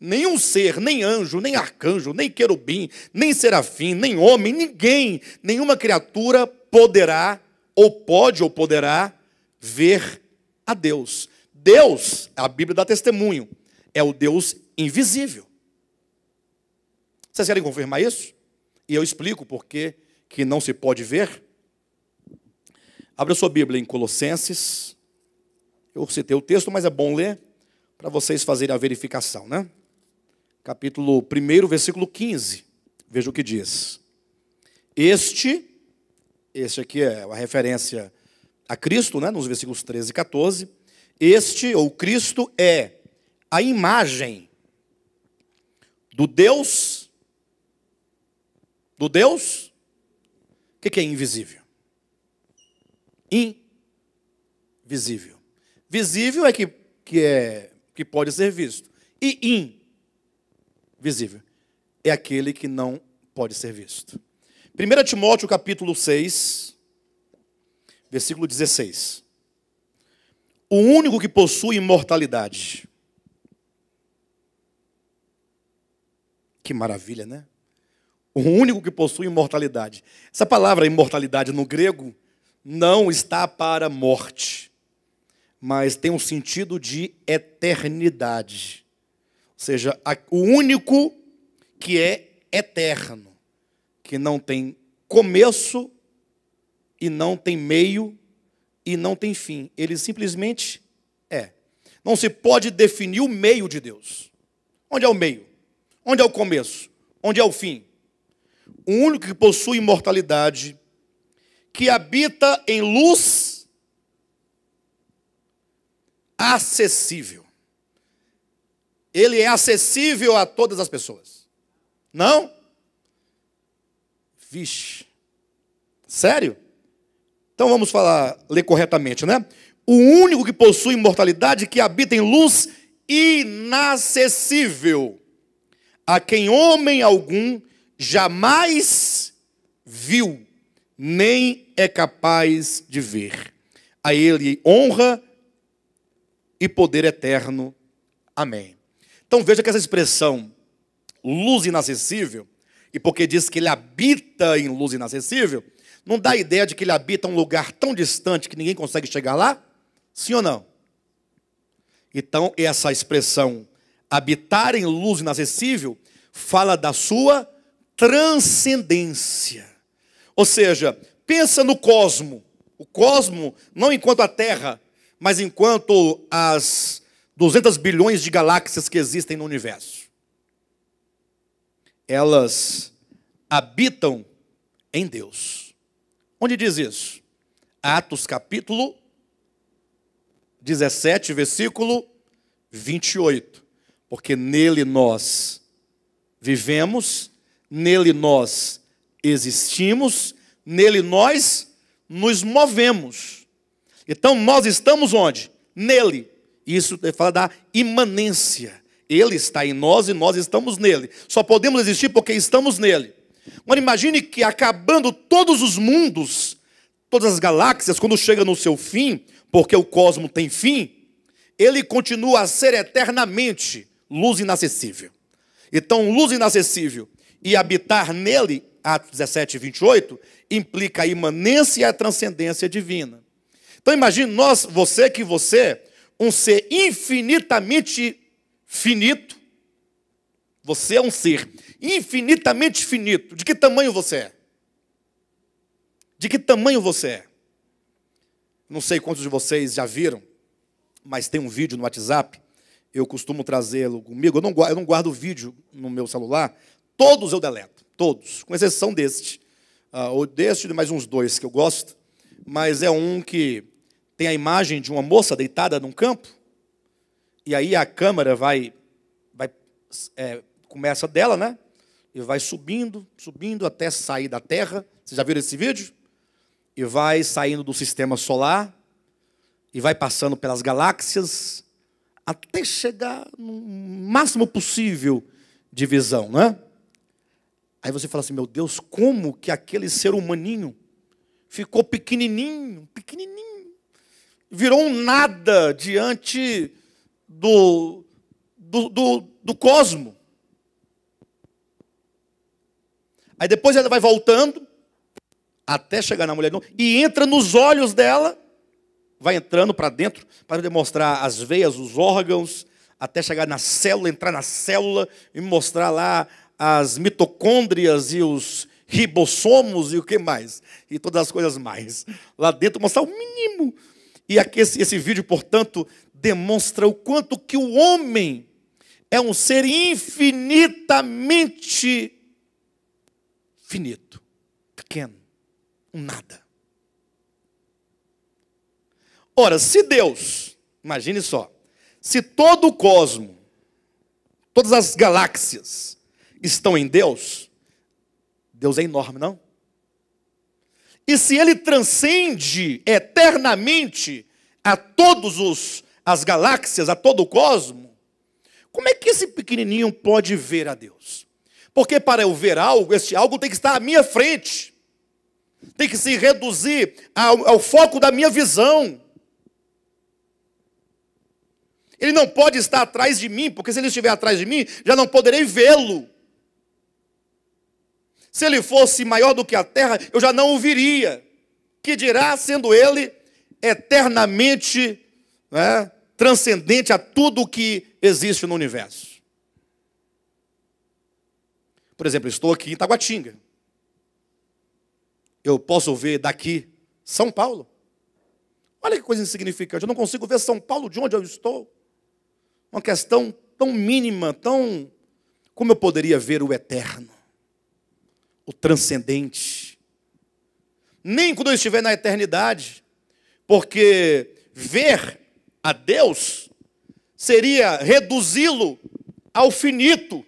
Nenhum ser, nem anjo, nem arcanjo, nem querubim, nem serafim, nem homem, ninguém, nenhuma criatura poderá, ou pode ou poderá, ver a Deus. Deus, a Bíblia dá testemunho, é o Deus invisível. Vocês querem confirmar isso? E eu explico por que não se pode ver. Abra sua Bíblia em Colossenses. Eu citei o texto, mas é bom ler para vocês fazerem a verificação, né? Capítulo 1, versículo 15. Veja o que diz. Este, este aqui é uma referência a Cristo, né, nos versículos 13 e 14. Este, ou Cristo, é a imagem do Deus, do Deus, o que, que é invisível? invisível. Visível é que, que, é, que pode ser visto. E invisível é aquele que não pode ser visto. 1 Timóteo capítulo 6, versículo 16. O único que possui imortalidade. Que maravilha, né? O único que possui imortalidade. Essa palavra imortalidade no grego não está para morte, mas tem um sentido de eternidade. Ou seja, o único que é eterno, que não tem começo e não tem meio e não tem fim. Ele simplesmente é. Não se pode definir o meio de Deus. Onde é o meio? Onde é o começo? Onde é o fim? O único que possui imortalidade que habita em luz acessível. Ele é acessível a todas as pessoas. Não? Vixe. Sério? Então vamos falar, ler corretamente, né? O único que possui imortalidade que habita em luz inacessível, a quem homem algum jamais viu nem é capaz de ver. A Ele honra e poder eterno. Amém. Então veja que essa expressão, luz inacessível, e porque diz que ele habita em luz inacessível, não dá a ideia de que ele habita um lugar tão distante que ninguém consegue chegar lá? Sim ou não? Então, essa expressão, habitar em luz inacessível, fala da sua transcendência. Ou seja, pensa no cosmo. O cosmo, não enquanto a Terra, mas enquanto as 200 bilhões de galáxias que existem no universo. Elas habitam em Deus. Onde diz isso? Atos capítulo 17, versículo 28. Porque nele nós vivemos, nele nós existimos, nele nós nos movemos. Então nós estamos onde? Nele. Isso é fala da imanência. Ele está em nós e nós estamos nele. Só podemos existir porque estamos nele. Agora imagine que acabando todos os mundos, todas as galáxias, quando chega no seu fim, porque o cosmo tem fim, ele continua a ser eternamente luz inacessível. Então, luz inacessível e habitar nele Atos 17, 28, implica a imanência e a transcendência divina. Então imagine nós, você que você, um ser infinitamente finito, você é um ser infinitamente finito. De que tamanho você é? De que tamanho você é? Não sei quantos de vocês já viram, mas tem um vídeo no WhatsApp. Eu costumo trazê-lo comigo. Eu não, guardo, eu não guardo vídeo no meu celular. Todos eu deleto todos, com exceção deste, uh, ou deste e mais uns dois que eu gosto, mas é um que tem a imagem de uma moça deitada num campo, e aí a câmera vai, vai é, começa dela, né? E vai subindo, subindo até sair da Terra. Vocês já viram esse vídeo? E vai saindo do sistema solar, e vai passando pelas galáxias, até chegar no máximo possível de visão, né? Aí você fala assim: meu Deus, como que aquele ser humaninho ficou pequenininho, pequenininho, virou um nada diante do, do, do, do cosmo. Aí depois ela vai voltando, até chegar na mulher, e entra nos olhos dela, vai entrando para dentro, para demonstrar as veias, os órgãos, até chegar na célula, entrar na célula e mostrar lá as mitocôndrias e os ribossomos e o que mais, e todas as coisas mais. Lá dentro mostrar o mínimo. E aqui esse, esse vídeo, portanto, demonstra o quanto que o homem é um ser infinitamente finito, pequeno, um nada. Ora, se Deus, imagine só, se todo o cosmo, todas as galáxias, estão em Deus, Deus é enorme, não? E se ele transcende eternamente a todos os as galáxias, a todo o cosmo, como é que esse pequenininho pode ver a Deus? Porque para eu ver algo, este algo tem que estar à minha frente. Tem que se reduzir ao, ao foco da minha visão. Ele não pode estar atrás de mim, porque se ele estiver atrás de mim, já não poderei vê-lo. Se ele fosse maior do que a terra, eu já não o viria. Que dirá, sendo ele eternamente né, transcendente a tudo o que existe no universo. Por exemplo, estou aqui em Taguatinga. Eu posso ver daqui São Paulo. Olha que coisa insignificante. Eu não consigo ver São Paulo de onde eu estou. Uma questão tão mínima, tão. Como eu poderia ver o eterno? o transcendente. Nem quando eu estiver na eternidade, porque ver a Deus seria reduzi-lo ao finito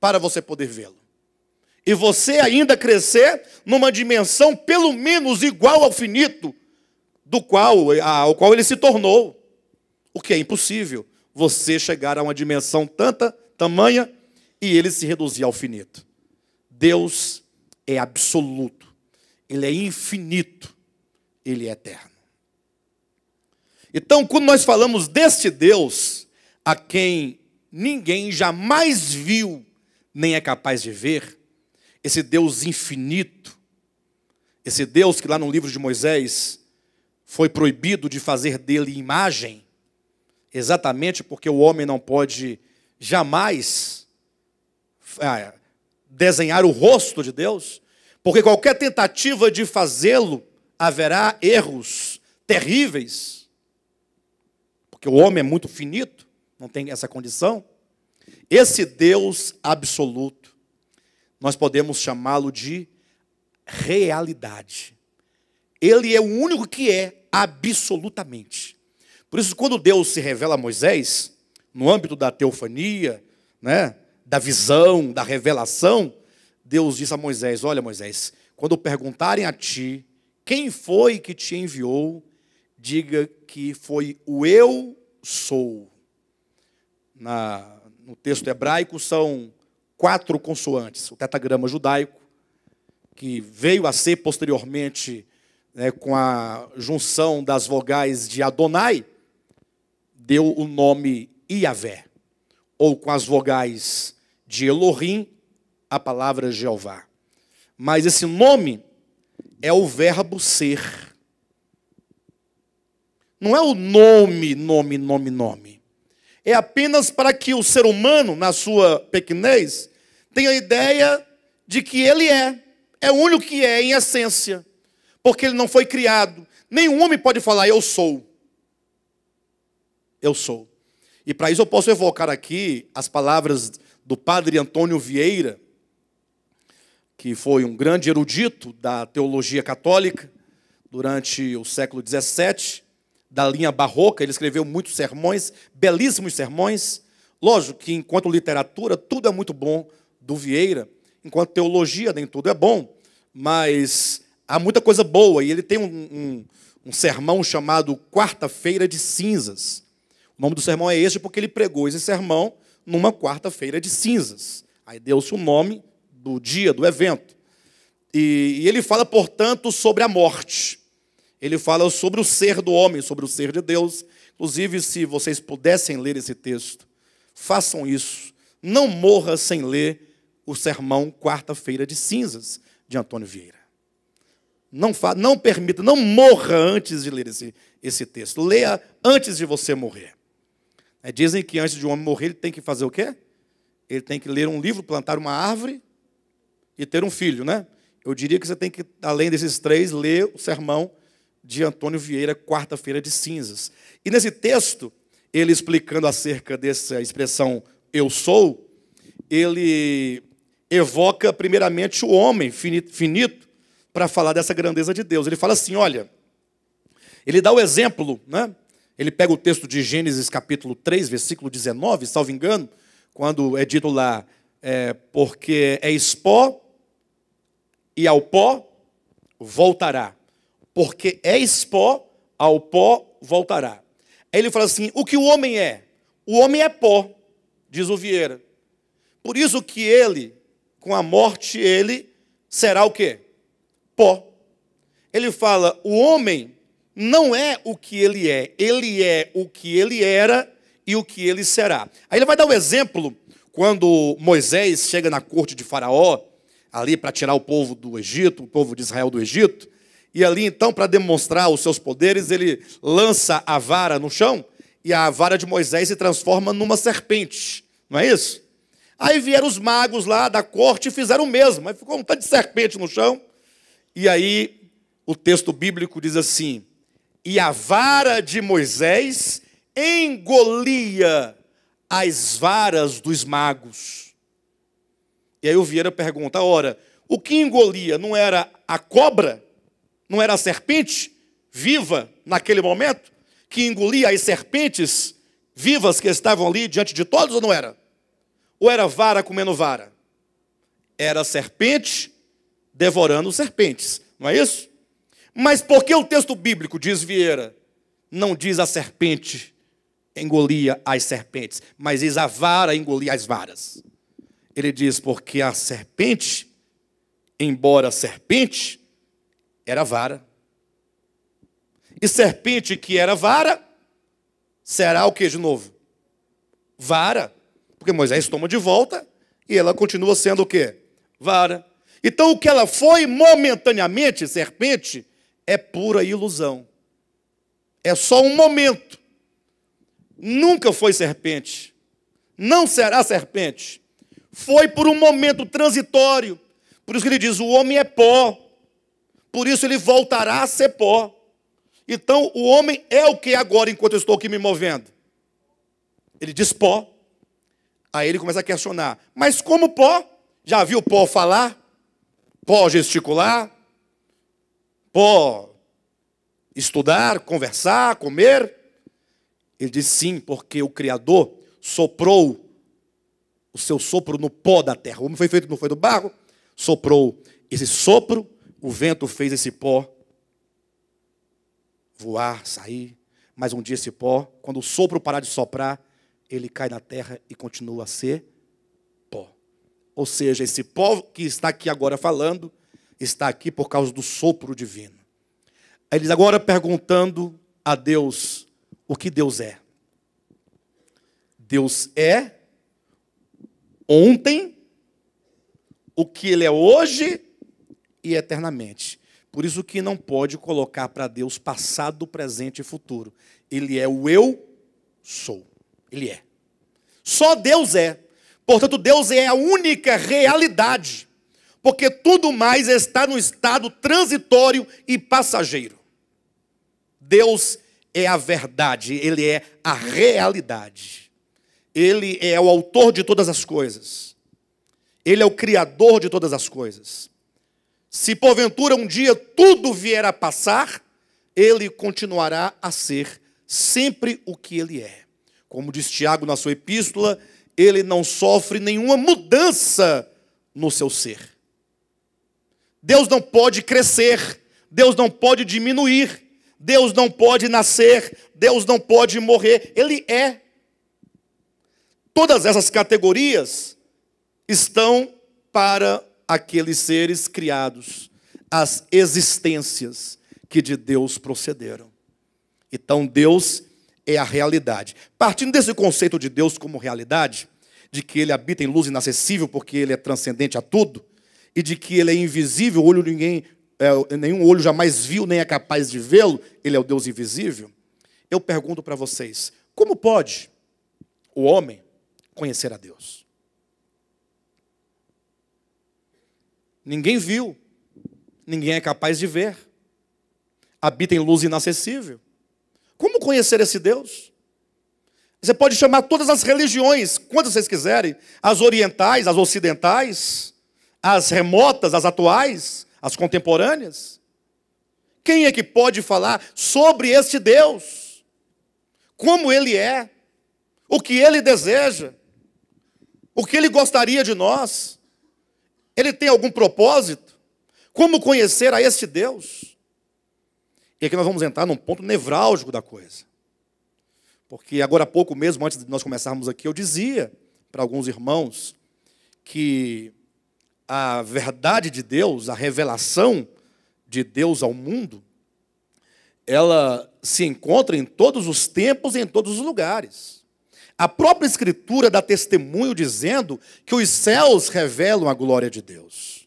para você poder vê-lo. E você ainda crescer numa dimensão pelo menos igual ao finito do qual ao qual ele se tornou. O que é impossível você chegar a uma dimensão tanta, tamanha e ele se reduzir ao finito. Deus é absoluto, ele é infinito, ele é eterno. Então, quando nós falamos deste Deus, a quem ninguém jamais viu, nem é capaz de ver, esse Deus infinito, esse Deus que lá no livro de Moisés foi proibido de fazer dele imagem, exatamente porque o homem não pode jamais ah, desenhar o rosto de Deus, porque qualquer tentativa de fazê-lo haverá erros terríveis, porque o homem é muito finito, não tem essa condição. Esse Deus absoluto, nós podemos chamá-lo de realidade. Ele é o único que é absolutamente. Por isso, quando Deus se revela a Moisés, no âmbito da teofania, né, da visão, da revelação, Deus disse a Moisés: Olha, Moisés, quando perguntarem a ti quem foi que te enviou, diga que foi o eu sou. Na, no texto hebraico são quatro consoantes, o tetagrama judaico, que veio a ser posteriormente né, com a junção das vogais de Adonai, deu o nome Iavé, ou com as vogais de Elohim a palavra Jeová. Mas esse nome é o verbo ser. Não é o nome, nome, nome, nome. É apenas para que o ser humano, na sua pequenez, tenha a ideia de que ele é. É o único que é em essência. Porque ele não foi criado. Nenhum homem pode falar, eu sou. Eu sou. E para isso eu posso evocar aqui as palavras do padre Antônio Vieira, que foi um grande erudito da teologia católica durante o século XVII, da linha barroca, ele escreveu muitos sermões, belíssimos sermões. Lógico que, enquanto literatura, tudo é muito bom do Vieira, enquanto teologia, nem tudo é bom, mas há muita coisa boa. E ele tem um, um, um sermão chamado Quarta-feira de Cinzas. O nome do sermão é este porque ele pregou esse sermão numa quarta-feira de cinzas. Aí deu-se o nome do dia, do evento. E, e ele fala, portanto, sobre a morte. Ele fala sobre o ser do homem, sobre o ser de Deus. Inclusive, se vocês pudessem ler esse texto, façam isso. Não morra sem ler o sermão Quarta-feira de Cinzas de Antônio Vieira. Não, não permita, não morra antes de ler esse, esse texto. Leia antes de você morrer. É, dizem que antes de um homem morrer, ele tem que fazer o quê? Ele tem que ler um livro, plantar uma árvore e ter um filho, né? Eu diria que você tem que, além desses três, ler o sermão de Antônio Vieira, quarta-feira de cinzas. E nesse texto, ele explicando acerca dessa expressão eu sou, ele evoca primeiramente o homem finito para falar dessa grandeza de Deus. Ele fala assim: olha, ele dá o exemplo, né? Ele pega o texto de Gênesis capítulo 3, versículo 19, salvo engano, quando é dito lá, é, porque é espó e ao pó voltará. Porque é espó, ao pó voltará. Aí ele fala assim: o que o homem é? O homem é pó, diz o Vieira. Por isso que ele, com a morte, ele será o quê? Pó. Ele fala: o homem não é o que ele é, ele é o que ele era e o que ele será. Aí ele vai dar o um exemplo quando Moisés chega na corte de Faraó, ali para tirar o povo do Egito, o povo de Israel do Egito, e ali então, para demonstrar os seus poderes, ele lança a vara no chão e a vara de Moisés se transforma numa serpente, não é isso? Aí vieram os magos lá da corte e fizeram o mesmo, aí ficou um tanto de serpente no chão. E aí o texto bíblico diz assim: e a vara de Moisés engolia as varas dos magos. E aí o Vieira pergunta: ora, o que engolia não era a cobra? Não era a serpente viva naquele momento? Que engolia as serpentes vivas que estavam ali diante de todos ou não era? Ou era vara comendo vara? Era serpente devorando serpentes, não é isso? Mas por que o texto bíblico, diz Vieira, não diz a serpente engolia as serpentes, mas diz a vara engolia as varas? Ele diz porque a serpente, embora serpente, era vara. E serpente que era vara, será o que de novo? Vara. Porque Moisés toma de volta e ela continua sendo o que? Vara. Então o que ela foi momentaneamente, serpente, é pura ilusão. É só um momento. Nunca foi serpente. Não será serpente. Foi por um momento transitório. Por isso que ele diz: o homem é pó. Por isso ele voltará a ser pó. Então o homem é o que agora, enquanto eu estou aqui me movendo? Ele diz pó. Aí ele começa a questionar: mas como pó? Já viu pó falar? Pó gesticular? pó, estudar, conversar, comer? Ele diz sim, porque o Criador soprou o seu sopro no pó da terra. O homem foi feito, não foi do barro, soprou esse sopro, o vento fez esse pó voar, sair. Mas um dia esse pó, quando o sopro parar de soprar, ele cai na terra e continua a ser pó. Ou seja, esse pó que está aqui agora falando está aqui por causa do sopro divino. Eles agora perguntando a Deus o que Deus é. Deus é ontem, o que ele é hoje e eternamente. Por isso que não pode colocar para Deus passado, presente e futuro. Ele é o eu sou. Ele é. Só Deus é. Portanto, Deus é a única realidade porque tudo mais está no estado transitório e passageiro. Deus é a verdade, Ele é a realidade. Ele é o autor de todas as coisas. Ele é o criador de todas as coisas. Se porventura um dia tudo vier a passar, ele continuará a ser sempre o que ele é. Como diz Tiago na sua epístola, ele não sofre nenhuma mudança no seu ser. Deus não pode crescer, Deus não pode diminuir, Deus não pode nascer, Deus não pode morrer, Ele é. Todas essas categorias estão para aqueles seres criados, as existências que de Deus procederam. Então Deus é a realidade. Partindo desse conceito de Deus como realidade, de que ele habita em luz inacessível porque ele é transcendente a tudo, e de que ele é invisível, olho ninguém, é, nenhum olho jamais viu, nem é capaz de vê-lo, ele é o Deus invisível. Eu pergunto para vocês: como pode o homem conhecer a Deus? Ninguém viu, ninguém é capaz de ver, habita em luz inacessível. Como conhecer esse Deus? Você pode chamar todas as religiões, quantas vocês quiserem, as orientais, as ocidentais, as remotas, as atuais, as contemporâneas? Quem é que pode falar sobre este Deus? Como ele é? O que ele deseja? O que ele gostaria de nós? Ele tem algum propósito? Como conhecer a este Deus? E aqui nós vamos entrar num ponto nevrálgico da coisa. Porque agora há pouco mesmo, antes de nós começarmos aqui, eu dizia para alguns irmãos que a verdade de Deus, a revelação de Deus ao mundo, ela se encontra em todos os tempos e em todos os lugares. A própria Escritura dá testemunho dizendo que os céus revelam a glória de Deus.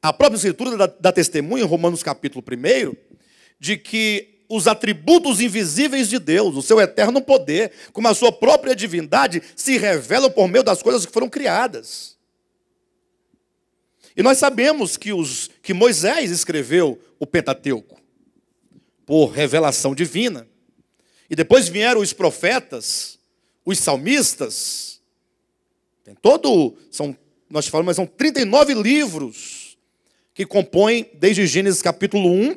A própria Escritura dá, dá testemunho, em Romanos capítulo 1, de que os atributos invisíveis de Deus, o seu eterno poder, como a sua própria divindade, se revelam por meio das coisas que foram criadas. E nós sabemos que, os, que Moisés escreveu o Pentateuco por revelação divina. E depois vieram os profetas, os salmistas. Tem todo, são, nós falamos, mas são 39 livros que compõem desde Gênesis capítulo 1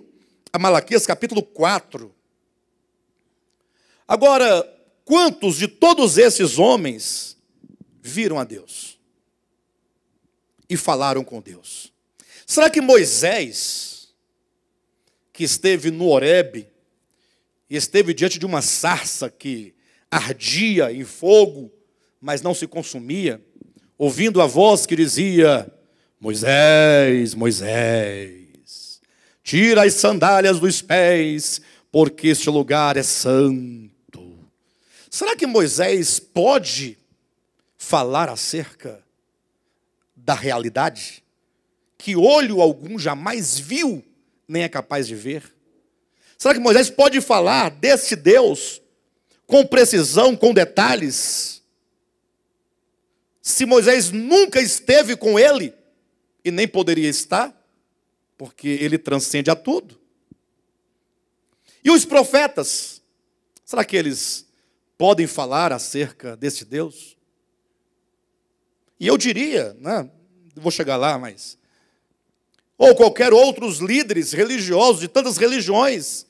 a Malaquias capítulo 4. Agora, quantos de todos esses homens viram a Deus? e falaram com Deus. Será que Moisés, que esteve no Horebe, e esteve diante de uma sarça que ardia em fogo, mas não se consumia, ouvindo a voz que dizia: Moisés, Moisés, tira as sandálias dos pés, porque este lugar é santo. Será que Moisés pode falar acerca da realidade, que olho algum jamais viu, nem é capaz de ver? Será que Moisés pode falar desse Deus com precisão, com detalhes? Se Moisés nunca esteve com ele e nem poderia estar, porque ele transcende a tudo. E os profetas, será que eles podem falar acerca desse Deus? E eu diria, né, vou chegar lá, mas. Ou qualquer outros líderes religiosos de tantas religiões,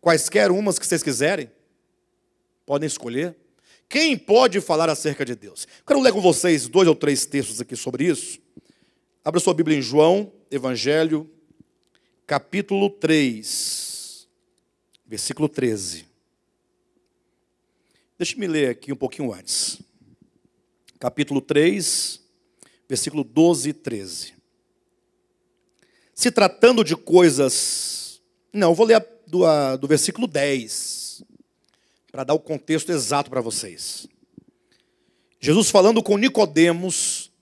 quaisquer umas que vocês quiserem, podem escolher. Quem pode falar acerca de Deus? Quero ler com vocês dois ou três textos aqui sobre isso. Abra sua Bíblia em João, Evangelho, capítulo 3, versículo 13. Deixe-me ler aqui um pouquinho antes. Capítulo 3, versículo 12 e 13. Se tratando de coisas. Não, vou ler a, do, a, do versículo 10, para dar o contexto exato para vocês. Jesus falando com Nicodemos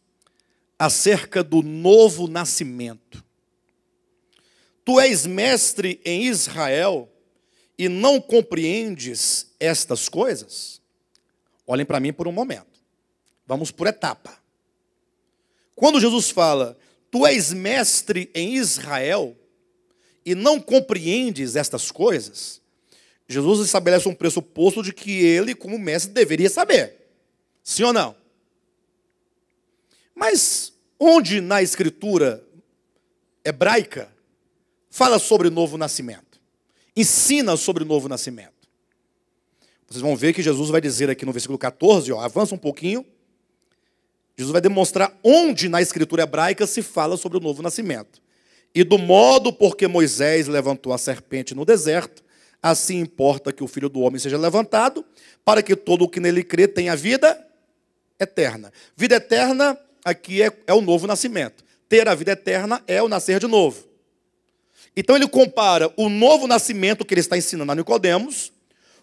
acerca do novo nascimento. Tu és mestre em Israel e não compreendes estas coisas? Olhem para mim por um momento. Vamos por etapa. Quando Jesus fala, tu és mestre em Israel e não compreendes estas coisas, Jesus estabelece um pressuposto de que ele, como mestre, deveria saber. Sim ou não? Mas onde na escritura hebraica fala sobre novo nascimento? Ensina sobre novo nascimento. Vocês vão ver que Jesus vai dizer aqui no versículo 14, ó, avança um pouquinho. Jesus vai demonstrar onde na escritura hebraica se fala sobre o novo nascimento. E do modo porque Moisés levantou a serpente no deserto, assim importa que o filho do homem seja levantado, para que todo o que nele crê tenha vida eterna. Vida eterna aqui é, é o novo nascimento. Ter a vida eterna é o nascer de novo. Então ele compara o novo nascimento que ele está ensinando a Nicodemos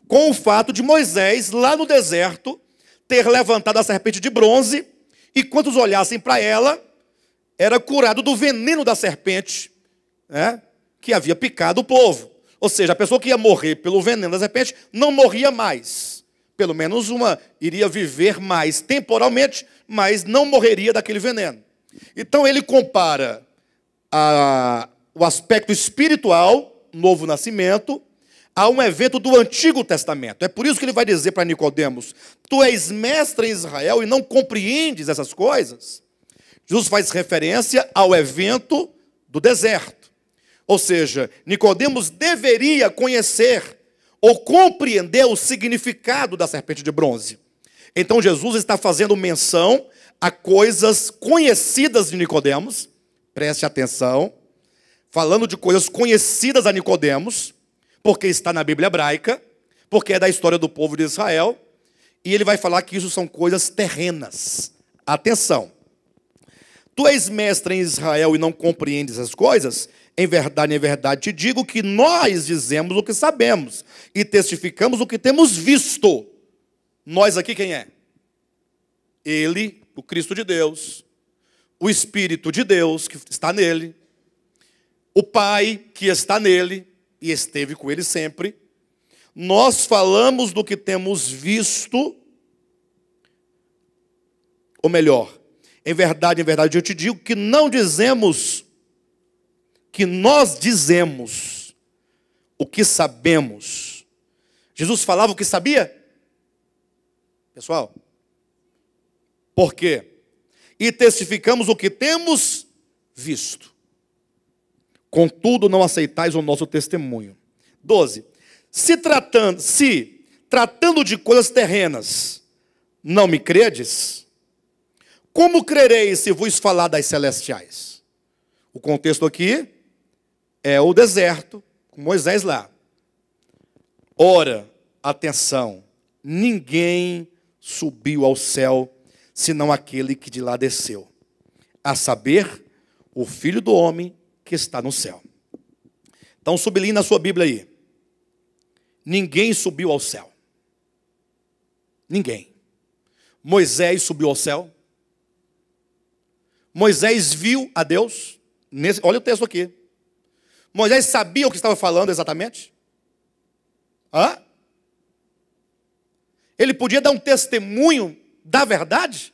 com o fato de Moisés, lá no deserto, ter levantado a serpente de bronze e quantos olhassem para ela, era curado do veneno da serpente né, que havia picado o povo. Ou seja, a pessoa que ia morrer pelo veneno da serpente não morria mais. Pelo menos uma iria viver mais temporalmente, mas não morreria daquele veneno. Então ele compara a, ah, o aspecto espiritual, novo nascimento, a um evento do Antigo Testamento. É por isso que ele vai dizer para Nicodemos: Tu és mestre em Israel e não compreendes essas coisas. Jesus faz referência ao evento do deserto. Ou seja, Nicodemos deveria conhecer ou compreender o significado da serpente de bronze. Então Jesus está fazendo menção a coisas conhecidas de Nicodemos. Preste atenção. Falando de coisas conhecidas a Nicodemos, porque está na Bíblia hebraica, porque é da história do povo de Israel, e ele vai falar que isso são coisas terrenas. Atenção. Tu és mestre em Israel e não compreendes as coisas? Em verdade, em verdade te digo que nós dizemos o que sabemos e testificamos o que temos visto. Nós aqui quem é? Ele, o Cristo de Deus, o Espírito de Deus que está nele, o Pai que está nele, e esteve com ele sempre. Nós falamos do que temos visto, ou melhor, em verdade, em verdade eu te digo que não dizemos, que nós dizemos o que sabemos. Jesus falava o que sabia? Pessoal, por quê? E testificamos o que temos visto. Contudo, não aceitais o nosso testemunho. 12. Se tratando, se tratando de coisas terrenas, não me credes, como crereis se vos falar das celestiais? O contexto aqui é o deserto, com Moisés lá. Ora, atenção, ninguém subiu ao céu senão aquele que de lá desceu, a saber, o filho do homem que está no céu. Então sublinhe na sua Bíblia aí. Ninguém subiu ao céu. Ninguém. Moisés subiu ao céu. Moisés viu a Deus. Nesse, olha o texto aqui. Moisés sabia o que estava falando exatamente? Hã? Ele podia dar um testemunho da verdade?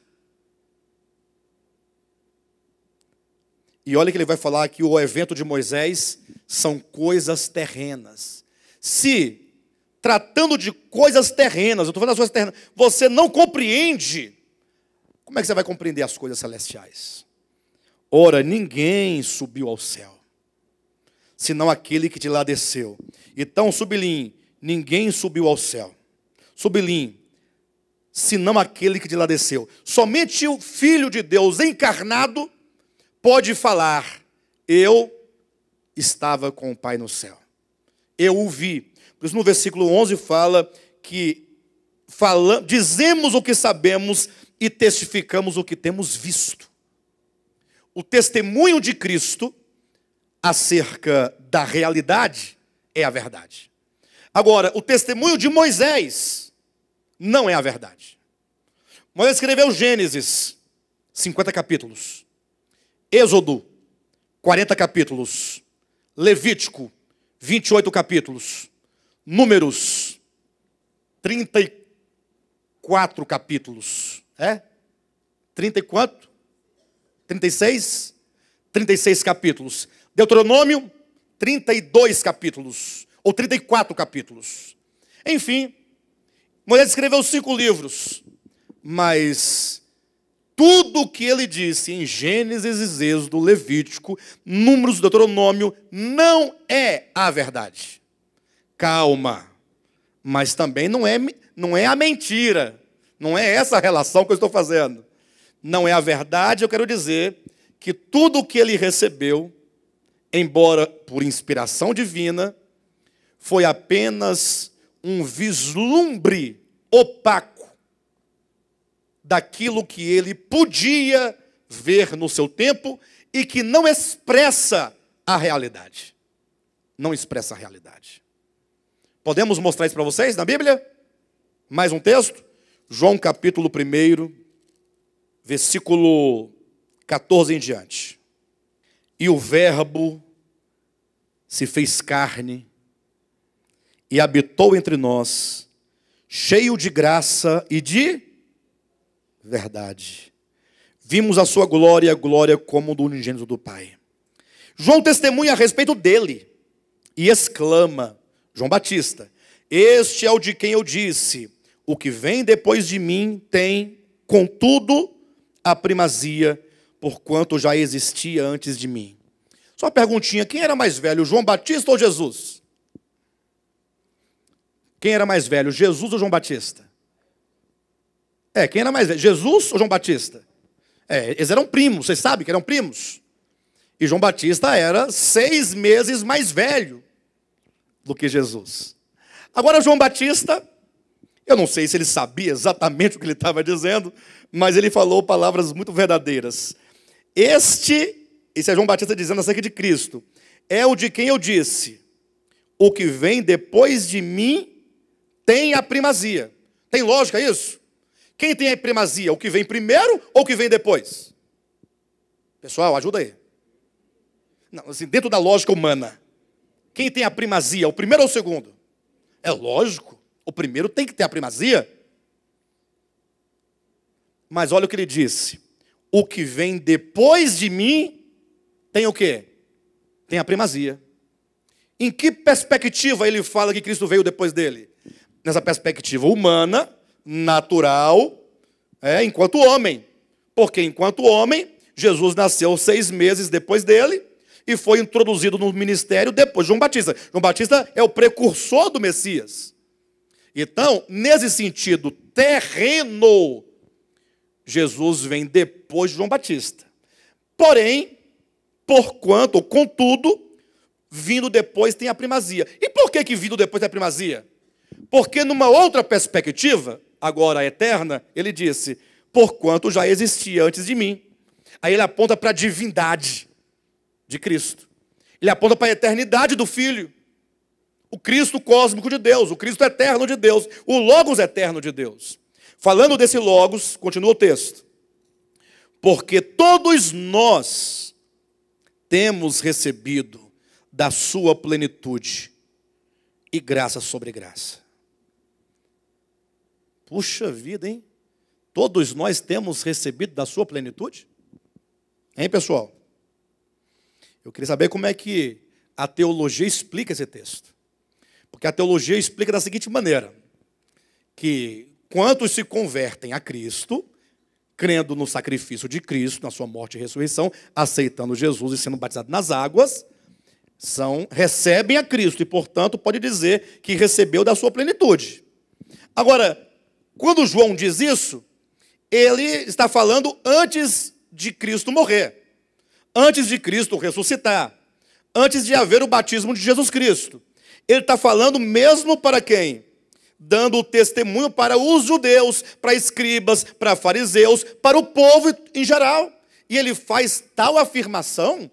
E olha que ele vai falar que o evento de Moisés são coisas terrenas. Se tratando de coisas terrenas, eu estou falando das coisas terrenas, você não compreende, como é que você vai compreender as coisas celestiais? Ora, ninguém subiu ao céu, senão aquele que de lá desceu. Então, sublime ninguém subiu ao céu. Sublime, senão aquele que de lá desceu. Somente o Filho de Deus encarnado pode falar: Eu estava com o Pai no céu. Eu o vi. Por isso, no versículo 11 fala que fala, dizemos o que sabemos e testificamos o que temos visto. O testemunho de Cristo acerca da realidade é a verdade. Agora, o testemunho de Moisés não é a verdade. Moisés escreveu Gênesis, 50 capítulos. Êxodo, 40 capítulos. Levítico, 28 capítulos. Números, 34 capítulos. É? 30 e quanto? 36? 36 capítulos. Deuteronômio, 32 capítulos. Ou 34 capítulos. Enfim, Moisés escreveu cinco livros, mas tudo o que ele disse em Gênesis, Êxodo, Levítico, Números, Deuteronômio, não é a verdade. Calma. Mas também não é, não é a mentira. Não é essa a relação que eu estou fazendo. Não é a verdade, eu quero dizer que tudo o que ele recebeu, embora por inspiração divina, foi apenas um vislumbre opaco daquilo que ele podia ver no seu tempo e que não expressa a realidade. Não expressa a realidade. Podemos mostrar isso para vocês na Bíblia? Mais um texto? João capítulo 1, versículo 14 em diante. E o Verbo se fez carne e habitou entre nós, cheio de graça e de verdade. Vimos a sua glória, glória como do unigênito do Pai. João testemunha a respeito dele e exclama: João Batista, este é o de quem eu disse: o que vem depois de mim tem, contudo, a primazia, porquanto já existia antes de mim. Só uma perguntinha: quem era mais velho, João Batista ou Jesus? Quem era mais velho, Jesus ou João Batista? É, quem era mais velho? Jesus ou João Batista? É, eles eram primos, vocês sabem que eram primos. E João Batista era seis meses mais velho do que Jesus. Agora, João Batista, eu não sei se ele sabia exatamente o que ele estava dizendo, mas ele falou palavras muito verdadeiras. Este, esse é João Batista dizendo acerca de Cristo, é o de quem eu disse: o que vem depois de mim tem a primazia. Tem lógica isso? Quem tem a primazia? O que vem primeiro ou o que vem depois? Pessoal, ajuda aí. Não, assim, dentro da lógica humana, quem tem a primazia? O primeiro ou o segundo? É lógico, o primeiro tem que ter a primazia. Mas olha o que ele disse: o que vem depois de mim tem o quê? Tem a primazia. Em que perspectiva ele fala que Cristo veio depois dele? Nessa perspectiva humana, natural, é, enquanto homem. Porque enquanto homem, Jesus nasceu seis meses depois dele e foi introduzido no ministério depois de João Batista. João Batista é o precursor do Messias. Então, nesse sentido terreno, Jesus vem depois de João Batista. Porém, porquanto, ou contudo, vindo depois tem a primazia. E por que, que vindo depois tem a primazia? Porque, numa outra perspectiva, agora eterna, ele disse: Porquanto já existia antes de mim. Aí ele aponta para a divindade de Cristo. Ele aponta para a eternidade do Filho. O Cristo cósmico de Deus, o Cristo eterno de Deus, o Logos eterno de Deus. Falando desse Logos, continua o texto. Porque todos nós temos recebido da sua plenitude e graça sobre graça. Puxa vida, hein? Todos nós temos recebido da sua plenitude? Hein, pessoal? Eu queria saber como é que a teologia explica esse texto. Porque a teologia explica da seguinte maneira: que quantos se convertem a Cristo, crendo no sacrifício de Cristo, na sua morte e ressurreição, aceitando Jesus e sendo batizados nas águas, são recebem a Cristo e, portanto, pode dizer que recebeu da sua plenitude. Agora, quando João diz isso, ele está falando antes de Cristo morrer, antes de Cristo ressuscitar, antes de haver o batismo de Jesus Cristo. Ele está falando mesmo para quem? Dando testemunho para os judeus, para escribas, para fariseus, para o povo em geral. E ele faz tal afirmação,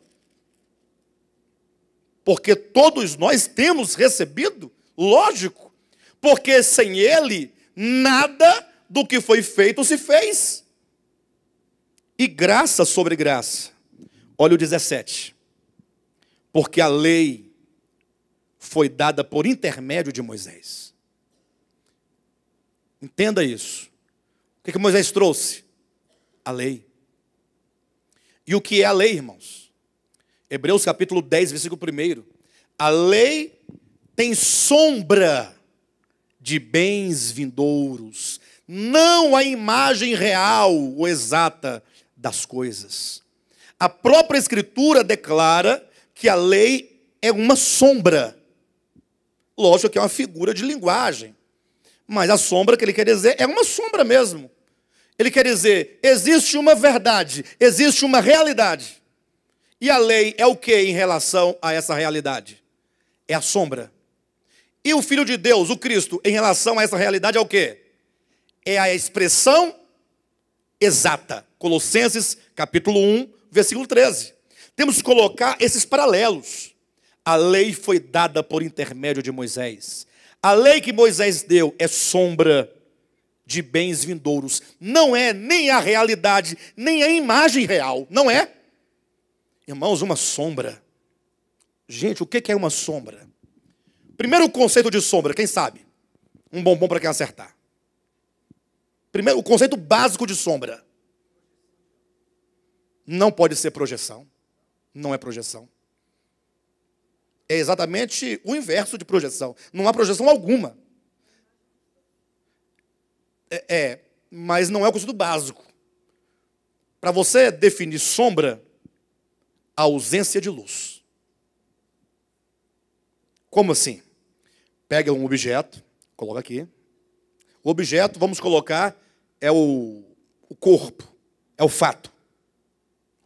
porque todos nós temos recebido, lógico, porque sem ele nada do que foi feito se fez. E graça sobre graça. Olha o 17. Porque a lei foi dada por intermédio de Moisés. Entenda isso. O que, que Moisés trouxe? A lei. E o que é a lei, irmãos? Hebreus capítulo 10, versículo 1. A lei tem sombra de bens vindouros, não a imagem real ou exata das coisas. A própria Escritura declara que a lei é uma sombra. Lógico que é uma figura de linguagem. Mas a sombra que ele quer dizer é uma sombra mesmo. Ele quer dizer, existe uma verdade, existe uma realidade. E a lei é o que em relação a essa realidade? É a sombra. E o Filho de Deus, o Cristo, em relação a essa realidade é o quê? É a expressão exata. Colossenses, capítulo 1, versículo 13. Temos que colocar esses paralelos. A lei foi dada por intermédio de Moisés. A lei que Moisés deu é sombra de bens vindouros. Não é nem a realidade, nem a imagem real. Não é. Irmãos, uma sombra. Gente, o que é uma sombra? Primeiro o conceito de sombra, quem sabe? Um bombom para quem acertar. Primeiro, o conceito básico de sombra. Não pode ser projeção. Não é projeção. É exatamente o inverso de projeção. Não há projeção alguma. É, é mas não é o conceito básico. Para você definir sombra, a ausência de luz. Como assim? Pega um objeto, coloca aqui. O objeto, vamos colocar, é o, o corpo, é o fato.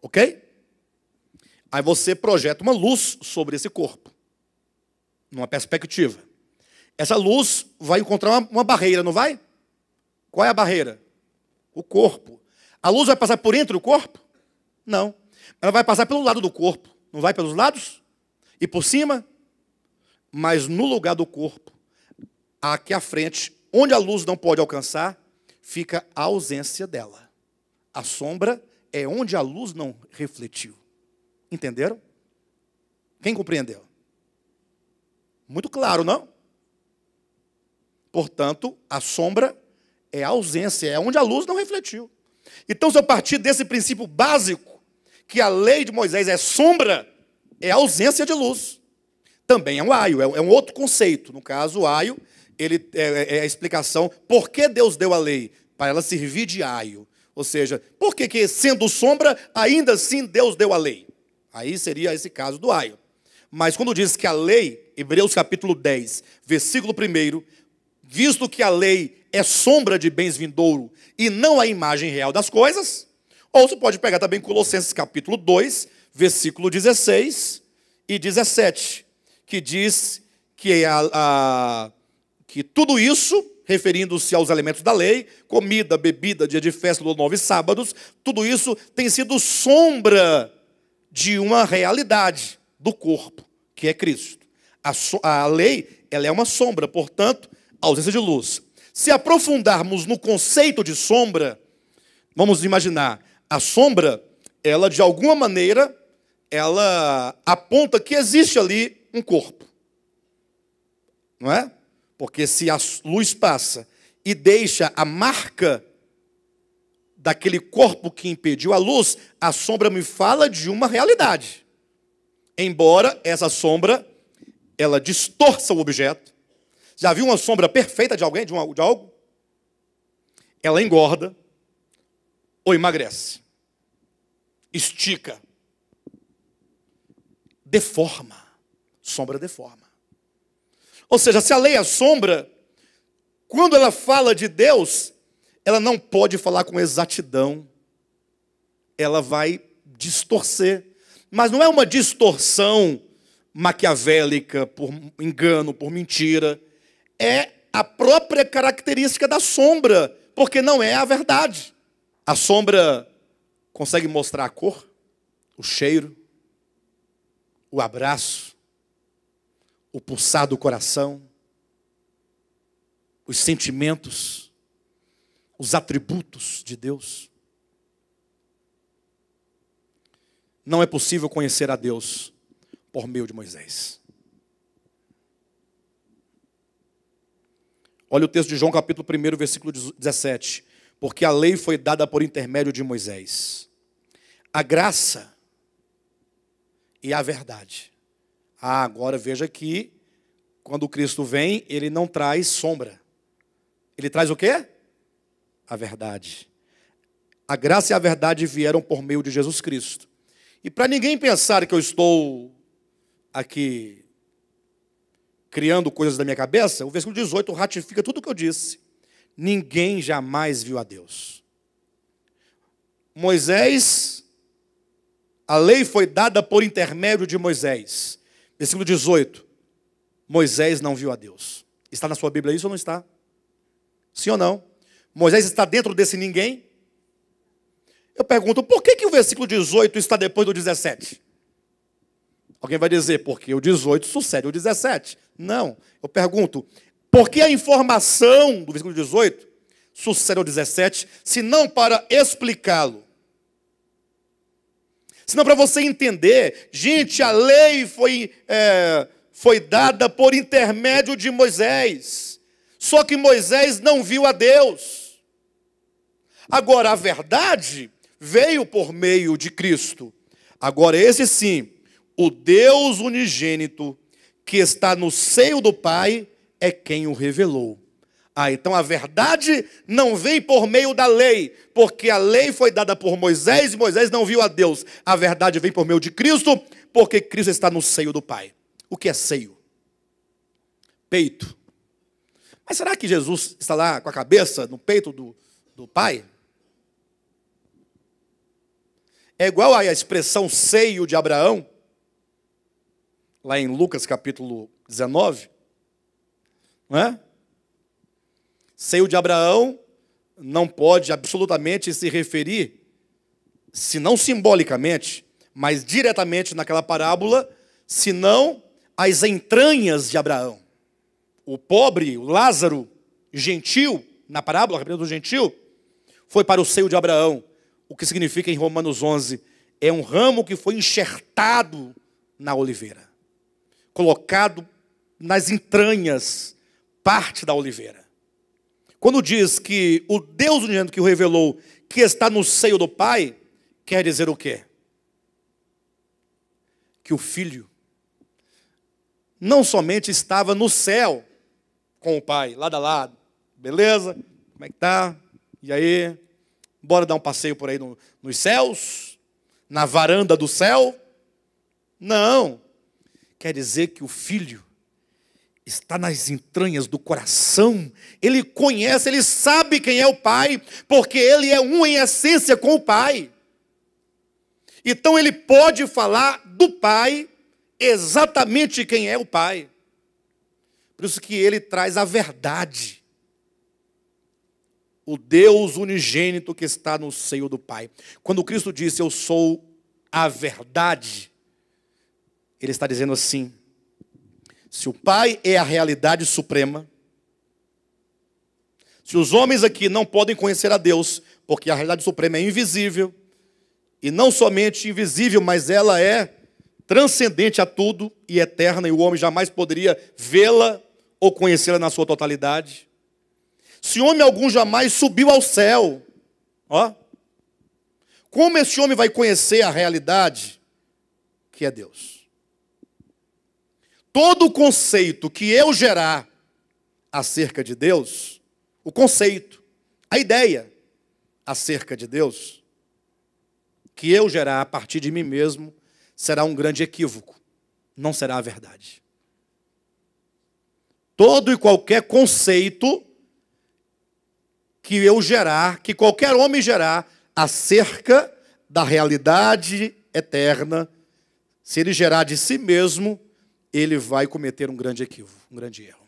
Ok? Aí você projeta uma luz sobre esse corpo, numa perspectiva. Essa luz vai encontrar uma, uma barreira, não vai? Qual é a barreira? O corpo. A luz vai passar por entre do corpo? Não. Ela vai passar pelo lado do corpo, não vai pelos lados? E por cima? mas no lugar do corpo, aqui à frente, onde a luz não pode alcançar, fica a ausência dela. A sombra é onde a luz não refletiu. Entenderam? Quem compreendeu? Muito claro, não? Portanto, a sombra é a ausência, é onde a luz não refletiu. Então, se eu partir desse princípio básico, que a lei de Moisés é sombra, é ausência de luz também é um aio, é, é um outro conceito. No caso, o aio ele é, é, é, a explicação por que Deus deu a lei, para ela servir de aio. Ou seja, por que, que sendo sombra, ainda assim Deus deu a lei? Aí seria esse caso do aio. Mas quando diz que a lei, Hebreus capítulo 10, versículo 1, visto que a lei é sombra de bens vindouro e não a imagem real das coisas, ou você pode pegar também Colossenses capítulo 2, versículo 16 e 17 que diz que, é a, a, que tudo isso, referindo-se aos elementos da lei, comida, bebida, dia de festa, lua nove sábados, tudo isso tem sido sombra de uma realidade do corpo, que é Cristo. A, a lei ela é uma sombra, portanto, ausência de luz. Se aprofundarmos no conceito de sombra, vamos imaginar, a sombra, ela de alguma maneira, ela aponta que existe ali um corpo. Não é? Porque se a luz passa e deixa a marca daquele corpo que impediu a luz, a sombra me fala de uma realidade. Embora essa sombra ela distorça o objeto. Já viu uma sombra perfeita de alguém, de, uma, de algo? Ela engorda ou emagrece, estica, deforma sombra deforma. Ou seja, se a lei é sombra, quando ela fala de Deus, ela não pode falar com exatidão, ela vai distorcer. Mas não é uma distorção maquiavélica, por engano, por mentira. É a própria característica da sombra, porque não é a verdade. A sombra consegue mostrar a cor, o cheiro, o abraço, o pulsar do coração, os sentimentos, os atributos de Deus. Não é possível conhecer a Deus por meio de Moisés. Olha o texto de João, capítulo 1, versículo 17. Porque a lei foi dada por intermédio de Moisés. A graça e a verdade ah, agora veja que quando Cristo vem, ele não traz sombra. Ele traz o quê? A verdade. A graça e a verdade vieram por meio de Jesus Cristo. E para ninguém pensar que eu estou aqui criando coisas da minha cabeça, o versículo 18 ratifica tudo o que eu disse. Ninguém jamais viu a Deus. Moisés, a lei foi dada por intermédio de Moisés. Versículo 18. Moisés não viu a Deus. Está na sua Bíblia isso ou não está? Sim ou não? Moisés está dentro desse ninguém? Eu pergunto, por que, que o versículo 18 está depois do 17? Alguém vai dizer, porque o 18 sucede o 17. Não, eu pergunto, por que a informação do versículo 18 sucede ao 17, se não para explicá-lo? senão para você entender, gente, a lei foi, é, foi dada por intermédio de Moisés, só que Moisés não viu a Deus. Agora, a verdade veio por meio de Cristo. Agora, esse sim, o Deus unigênito que está no seio do Pai é quem o revelou. Ah, então a verdade não vem por meio da lei, porque a lei foi dada por Moisés e Moisés não viu a Deus. A verdade vem por meio de Cristo, porque Cristo está no seio do Pai. O que é seio? Peito. Mas será que Jesus está lá com a cabeça no peito do, do Pai? É igual à expressão seio de Abraão, lá em Lucas capítulo 19, não é? Seio de Abraão não pode absolutamente se referir, se não simbolicamente, mas diretamente naquela parábola, senão às entranhas de Abraão. O pobre, o Lázaro, gentil, na parábola, a do gentil, foi para o seio de Abraão, o que significa em Romanos 11, é um ramo que foi enxertado na oliveira, colocado nas entranhas, parte da oliveira. Quando diz que o Deus unigênito que o revelou, que está no seio do Pai, quer dizer o quê? Que o Filho não somente estava no céu com o Pai, lado a lado. Beleza? Como é que tá? E aí? Bora dar um passeio por aí no, nos céus? Na varanda do céu? Não. Quer dizer que o Filho está nas entranhas do coração. Ele conhece, ele sabe quem é o Pai, porque ele é um em essência com o Pai. Então ele pode falar do Pai exatamente quem é o Pai. Por isso que ele traz a verdade. O Deus unigênito que está no seio do Pai. Quando Cristo disse, Eu sou a verdade, ele está dizendo assim: se o Pai é a realidade suprema, se os homens aqui não podem conhecer a Deus, porque a realidade suprema é invisível, e não somente invisível, mas ela é transcendente a tudo e eterna, e o homem jamais poderia vê-la ou conhecê-la na sua totalidade. Se homem algum jamais subiu ao céu, ó, como esse homem vai conhecer a realidade que é Deus? todo o conceito que eu gerar acerca de Deus, o conceito, a ideia acerca de Deus, que eu gerar a partir de mim mesmo, será um grande equívoco, não será a verdade. Todo e qualquer conceito que eu gerar, que qualquer homem gerar acerca da realidade eterna, se ele gerar de si mesmo, ele vai cometer um grande equívoco, um grande erro.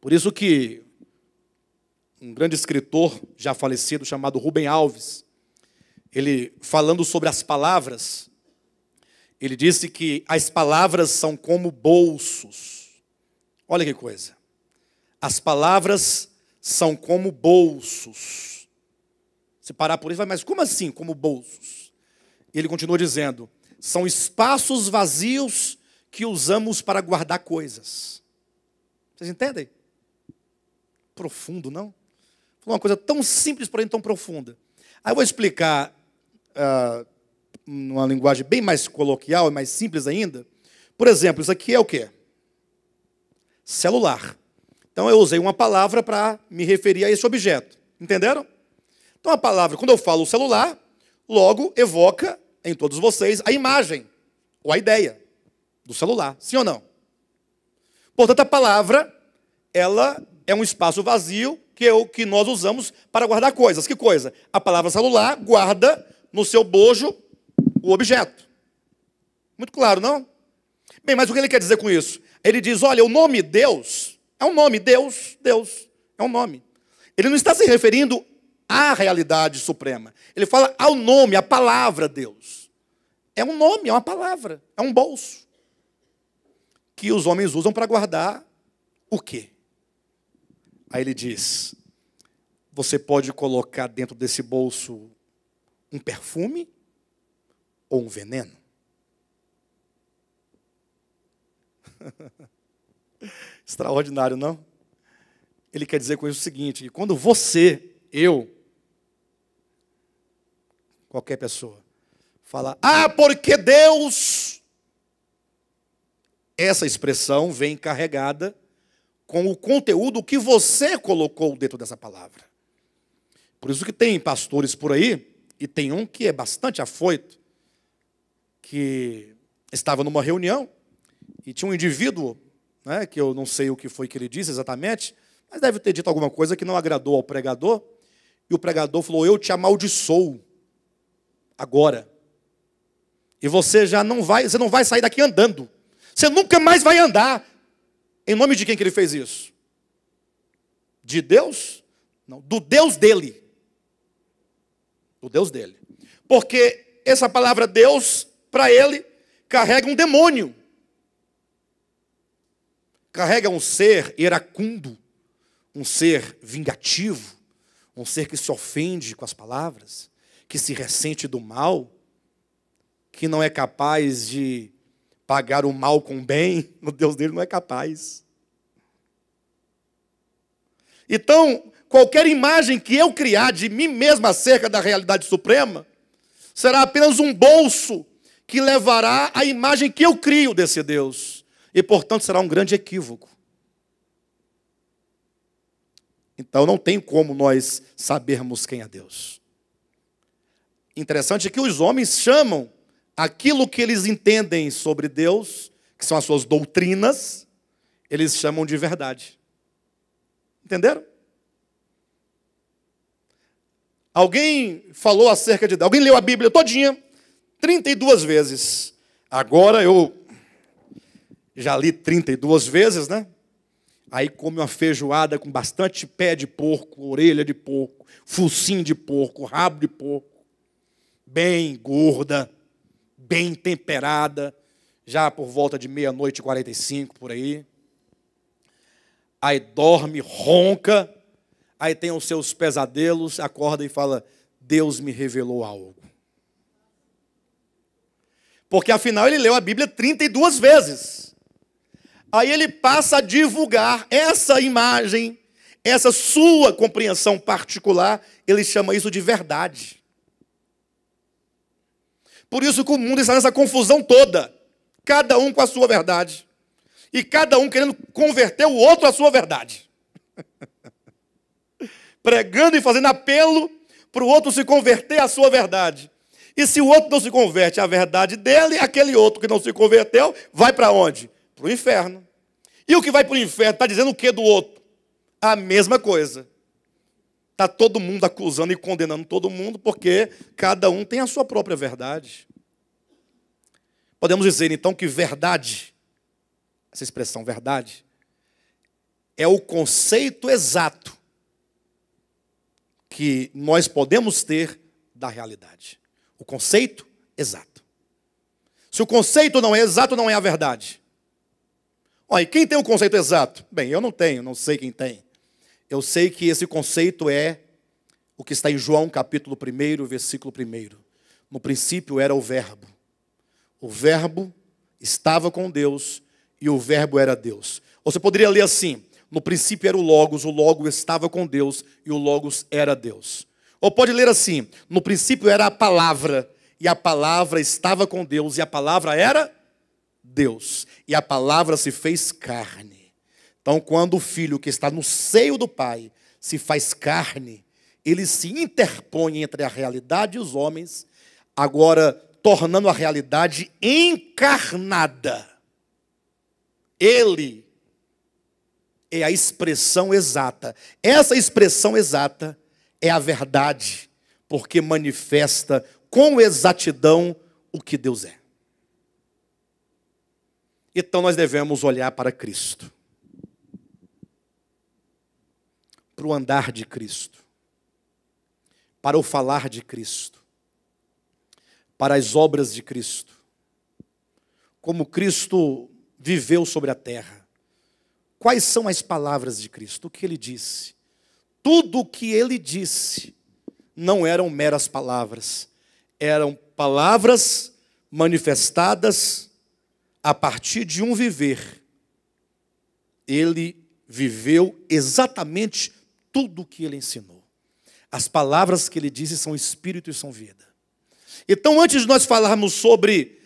Por isso que um grande escritor já falecido chamado Rubem Alves, ele falando sobre as palavras, ele disse que as palavras são como bolsos. Olha que coisa. As palavras são como bolsos. Se parar por isso, vai, mas como assim, como bolsos? ele continua dizendo: são espaços vazios que usamos para guardar coisas. Vocês entendem? Profundo, não? Falou uma coisa tão simples, porém tão profunda. Aí eu vou explicar uh, numa linguagem bem mais coloquial e mais simples ainda. Por exemplo, isso aqui é o quê? Celular. Então eu usei uma palavra para me referir a esse objeto. Entenderam? Então a palavra, quando eu falo celular, logo evoca em todos vocês a imagem ou a ideia do celular, sim ou não? Portanto, a palavra, ela é um espaço vazio que, o que nós usamos para guardar coisas. Que coisa? A palavra celular guarda no seu bojo o objeto. Muito claro, não? Bem, mas o que ele quer dizer com isso? Ele diz: olha, o nome Deus é um nome, Deus, Deus, é um nome. Ele não está se referindo à realidade suprema. Ele fala ao nome, à palavra Deus. É um nome, é uma palavra, é um bolso que os homens usam para guardar o quê? Aí ele diz: você pode colocar dentro desse bolso um perfume ou um veneno? Extraordinário, não? Ele quer dizer com isso o seguinte: que quando você, eu, qualquer pessoa, fala, ah, porque Deus essa expressão vem carregada com o conteúdo que você colocou dentro dessa palavra. Por isso que tem pastores por aí, e tem um que é bastante afoito, que estava numa reunião e tinha um indivíduo, né, que eu não sei o que foi que ele disse exatamente, mas deve ter dito alguma coisa que não agradou ao pregador, e o pregador falou: Eu te amaldiçoo agora. E você já não vai, você não vai sair daqui andando. Você nunca mais vai andar. Em nome de quem que ele fez isso? De Deus? Não, do Deus dele. Do Deus dele. Porque essa palavra Deus, para ele, carrega um demônio. Carrega um ser iracundo, um ser vingativo, um ser que se ofende com as palavras, que se ressente do mal, que não é capaz de pagar o mal com o bem, o Deus dele não é capaz. Então, qualquer imagem que eu criar de mim mesmo acerca da realidade suprema será apenas um bolso que levará a imagem que eu crio desse Deus. E, portanto, será um grande equívoco. Então, não tem como nós sabermos quem é Deus. Interessante que os homens chamam aquilo que eles entendem sobre Deus, que são as suas doutrinas, eles chamam de verdade. Entenderam? Alguém falou acerca de Deus, alguém leu a Bíblia todinha, 32 vezes. Agora eu já li 32 vezes, né? Aí come uma feijoada com bastante pé de porco, orelha de porco, focinho de porco, rabo de porco, bem gorda bem temperada, já por volta de meia-noite e 45 por aí. Aí dorme, ronca, aí tem os seus pesadelos, acorda e fala: Deus me revelou algo. Porque afinal ele leu a Bíblia 32 vezes. Aí ele passa a divulgar essa imagem, essa sua compreensão particular, ele chama isso de verdade. Por isso que o mundo está nessa confusão toda. Cada um com a sua verdade. E cada um querendo converter o outro à sua verdade. Pregando e fazendo apelo para o outro se converter à sua verdade. E se o outro não se converte à verdade dele, aquele outro que não se converteu vai para onde? Para o inferno. E o que vai para o inferno está dizendo o que do outro? A mesma coisa. Está todo mundo acusando e condenando todo mundo, porque cada um tem a sua própria verdade. Podemos dizer, então, que verdade, essa expressão verdade, é o conceito exato que nós podemos ter da realidade. O conceito exato. Se o conceito não é exato, não é a verdade. Olha, e quem tem o conceito exato? Bem, eu não tenho, não sei quem tem. Eu sei que esse conceito é o que está em João capítulo 1, versículo 1. No princípio era o Verbo. O Verbo estava com Deus e o Verbo era Deus. Ou você poderia ler assim: no princípio era o Logos, o Logos estava com Deus e o Logos era Deus. Ou pode ler assim: no princípio era a palavra e a palavra estava com Deus e a palavra era Deus. E a palavra se fez carne então, quando o filho que está no seio do pai se faz carne, ele se interpõe entre a realidade e os homens, agora tornando a realidade encarnada. Ele é a expressão exata. Essa expressão exata é a verdade, porque manifesta com exatidão o que Deus é. Então nós devemos olhar para Cristo. para o andar de Cristo, para o falar de Cristo, para as obras de Cristo, como Cristo viveu sobre a terra. Quais são as palavras de Cristo? O que ele disse? Tudo o que ele disse não eram meras palavras, eram palavras manifestadas a partir de um viver. Ele viveu exatamente tudo o que ele ensinou. As palavras que ele disse são espírito e são vida. Então, antes de nós falarmos sobre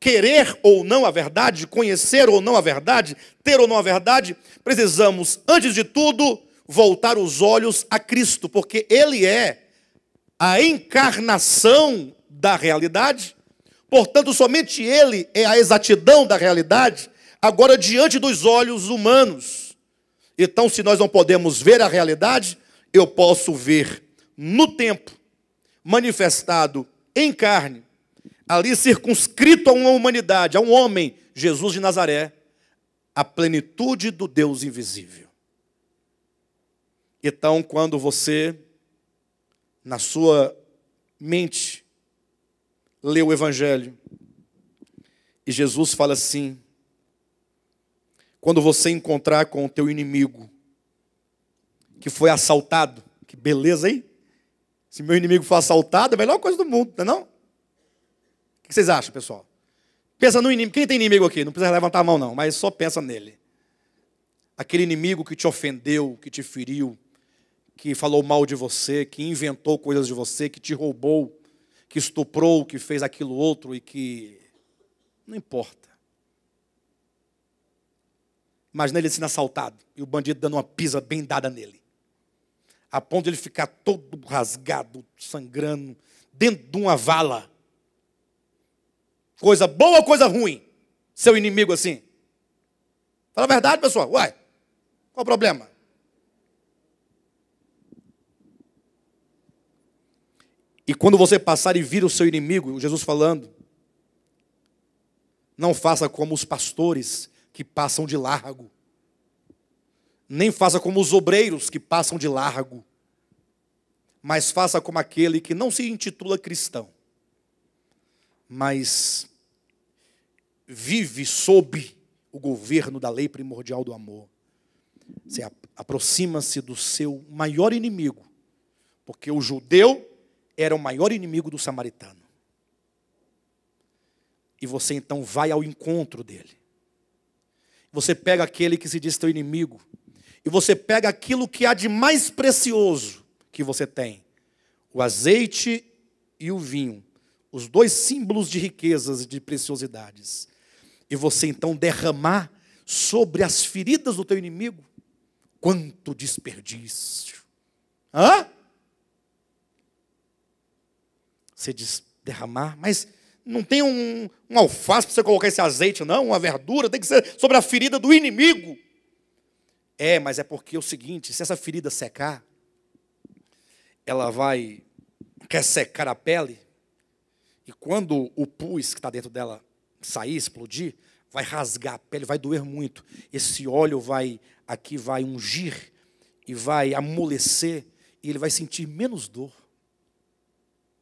querer ou não a verdade, conhecer ou não a verdade, ter ou não a verdade, precisamos, antes de tudo, voltar os olhos a Cristo, porque Ele é a encarnação da realidade. Portanto, somente Ele é a exatidão da realidade, agora diante dos olhos humanos. Então, se nós não podemos ver a realidade, eu posso ver no tempo, manifestado em carne, ali circunscrito a uma humanidade, a um homem, Jesus de Nazaré, a plenitude do Deus invisível. Então, quando você, na sua mente, lê o Evangelho, e Jesus fala assim: quando você encontrar com o teu inimigo que foi assaltado, que beleza, hein? Se meu inimigo for assaltado, é a melhor coisa do mundo, não é não? O que vocês acham, pessoal? Pensa no inimigo. Quem tem inimigo aqui? Não precisa levantar a mão, não, mas só pensa nele. Aquele inimigo que te ofendeu, que te feriu, que falou mal de você, que inventou coisas de você, que te roubou, que estuprou, que fez aquilo outro e que. Não importa. Imagina é ele sendo assaltado e o bandido dando uma pisa bem dada nele. A ponto de ele ficar todo rasgado, sangrando, dentro de uma vala. Coisa boa ou coisa ruim? Seu inimigo assim. Fala a verdade, pessoal. Uai, qual o problema? E quando você passar e vir o seu inimigo, Jesus falando, não faça como os pastores que passam de largo. Nem faça como os obreiros que passam de largo, mas faça como aquele que não se intitula cristão, mas vive sob o governo da lei primordial do amor. Você aproxima-se do seu maior inimigo, porque o judeu era o maior inimigo do samaritano. E você então vai ao encontro dele você pega aquele que se diz teu inimigo, e você pega aquilo que há de mais precioso que você tem: o azeite e o vinho, os dois símbolos de riquezas e de preciosidades. E você então derramar sobre as feridas do teu inimigo, quanto desperdício. Hã? Você diz derramar, mas não tem um, um alface para você colocar esse azeite, não, uma verdura, tem que ser sobre a ferida do inimigo. É, mas é porque é o seguinte: se essa ferida secar, ela vai ressecar a pele, e quando o pus que está dentro dela sair, explodir, vai rasgar a pele, vai doer muito. Esse óleo vai aqui vai ungir e vai amolecer e ele vai sentir menos dor.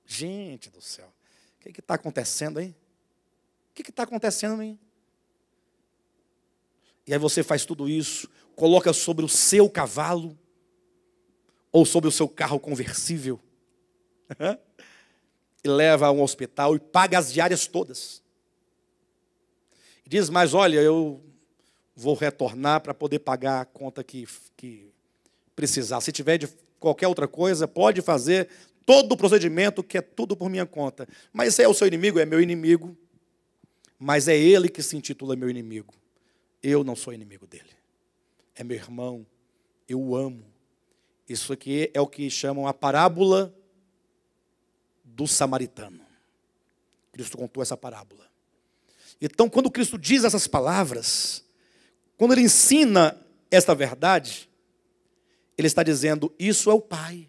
Gente do céu que está acontecendo aí? O que está acontecendo aí? E aí você faz tudo isso, coloca sobre o seu cavalo ou sobre o seu carro conversível e leva a um hospital e paga as diárias todas. E diz, mas olha, eu vou retornar para poder pagar a conta que, que precisar. Se tiver de qualquer outra coisa, pode fazer, todo o procedimento, que é tudo por minha conta. Mas é o seu inimigo? É meu inimigo. Mas é ele que se intitula meu inimigo. Eu não sou inimigo dele. É meu irmão. Eu o amo. Isso aqui é o que chamam a parábola do samaritano. Cristo contou essa parábola. Então, quando Cristo diz essas palavras, quando ele ensina esta verdade, ele está dizendo: Isso é o Pai.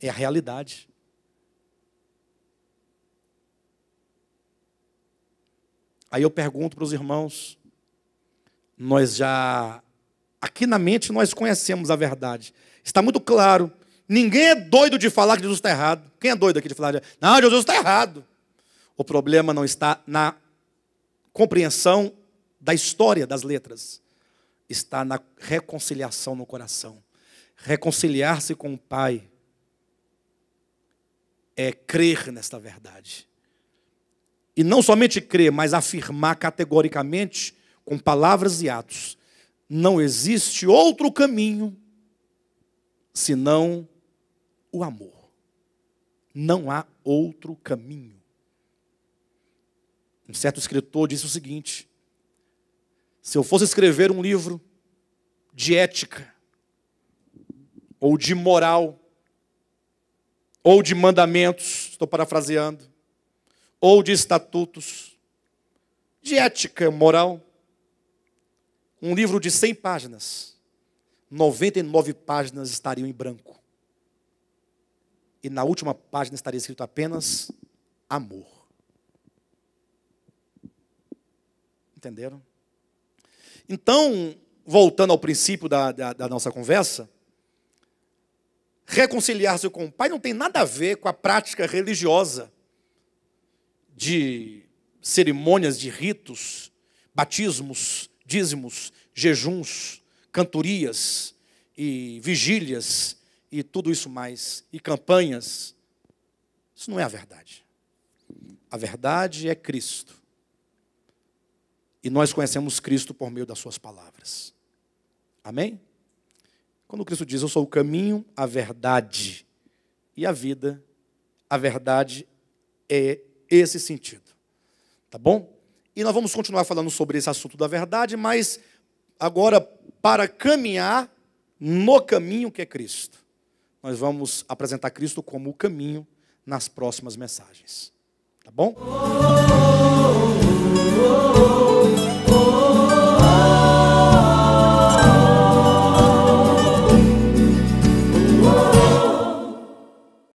É a realidade. Aí eu pergunto para os irmãos: nós já, aqui na mente, nós conhecemos a verdade. Está muito claro. Ninguém é doido de falar que Jesus está errado. Quem é doido aqui de falar? De... Não, Jesus está errado. O problema não está na compreensão da história das letras. Está na reconciliação no coração. Reconciliar-se com o Pai é crer nesta verdade. E não somente crer, mas afirmar categoricamente, com palavras e atos: não existe outro caminho senão o amor. Não há outro caminho. Um certo escritor disse o seguinte: se eu fosse escrever um livro de ética ou de moral, ou de mandamentos, estou parafraseando, ou de estatutos, de ética moral. Um livro de 100 páginas, 99 páginas estariam em branco. E na última página estaria escrito apenas amor. Entenderam? Então, voltando ao princípio da, da, da nossa conversa, reconciliar-se com o pai não tem nada a ver com a prática religiosa de cerimônias, de ritos, batismos, dízimos, jejuns, cantorias e vigílias e tudo isso mais, e campanhas. Isso não é a verdade. A verdade é Cristo. E nós conhecemos Cristo por meio das Suas palavras. Amém? Quando Cristo diz: Eu sou o caminho, a verdade e a vida, a verdade é esse sentido. Tá bom? E nós vamos continuar falando sobre esse assunto da verdade, mas agora para caminhar no caminho que é Cristo. Nós vamos apresentar Cristo como o caminho nas próximas mensagens. Tá bom? Oh, oh, oh, oh, oh.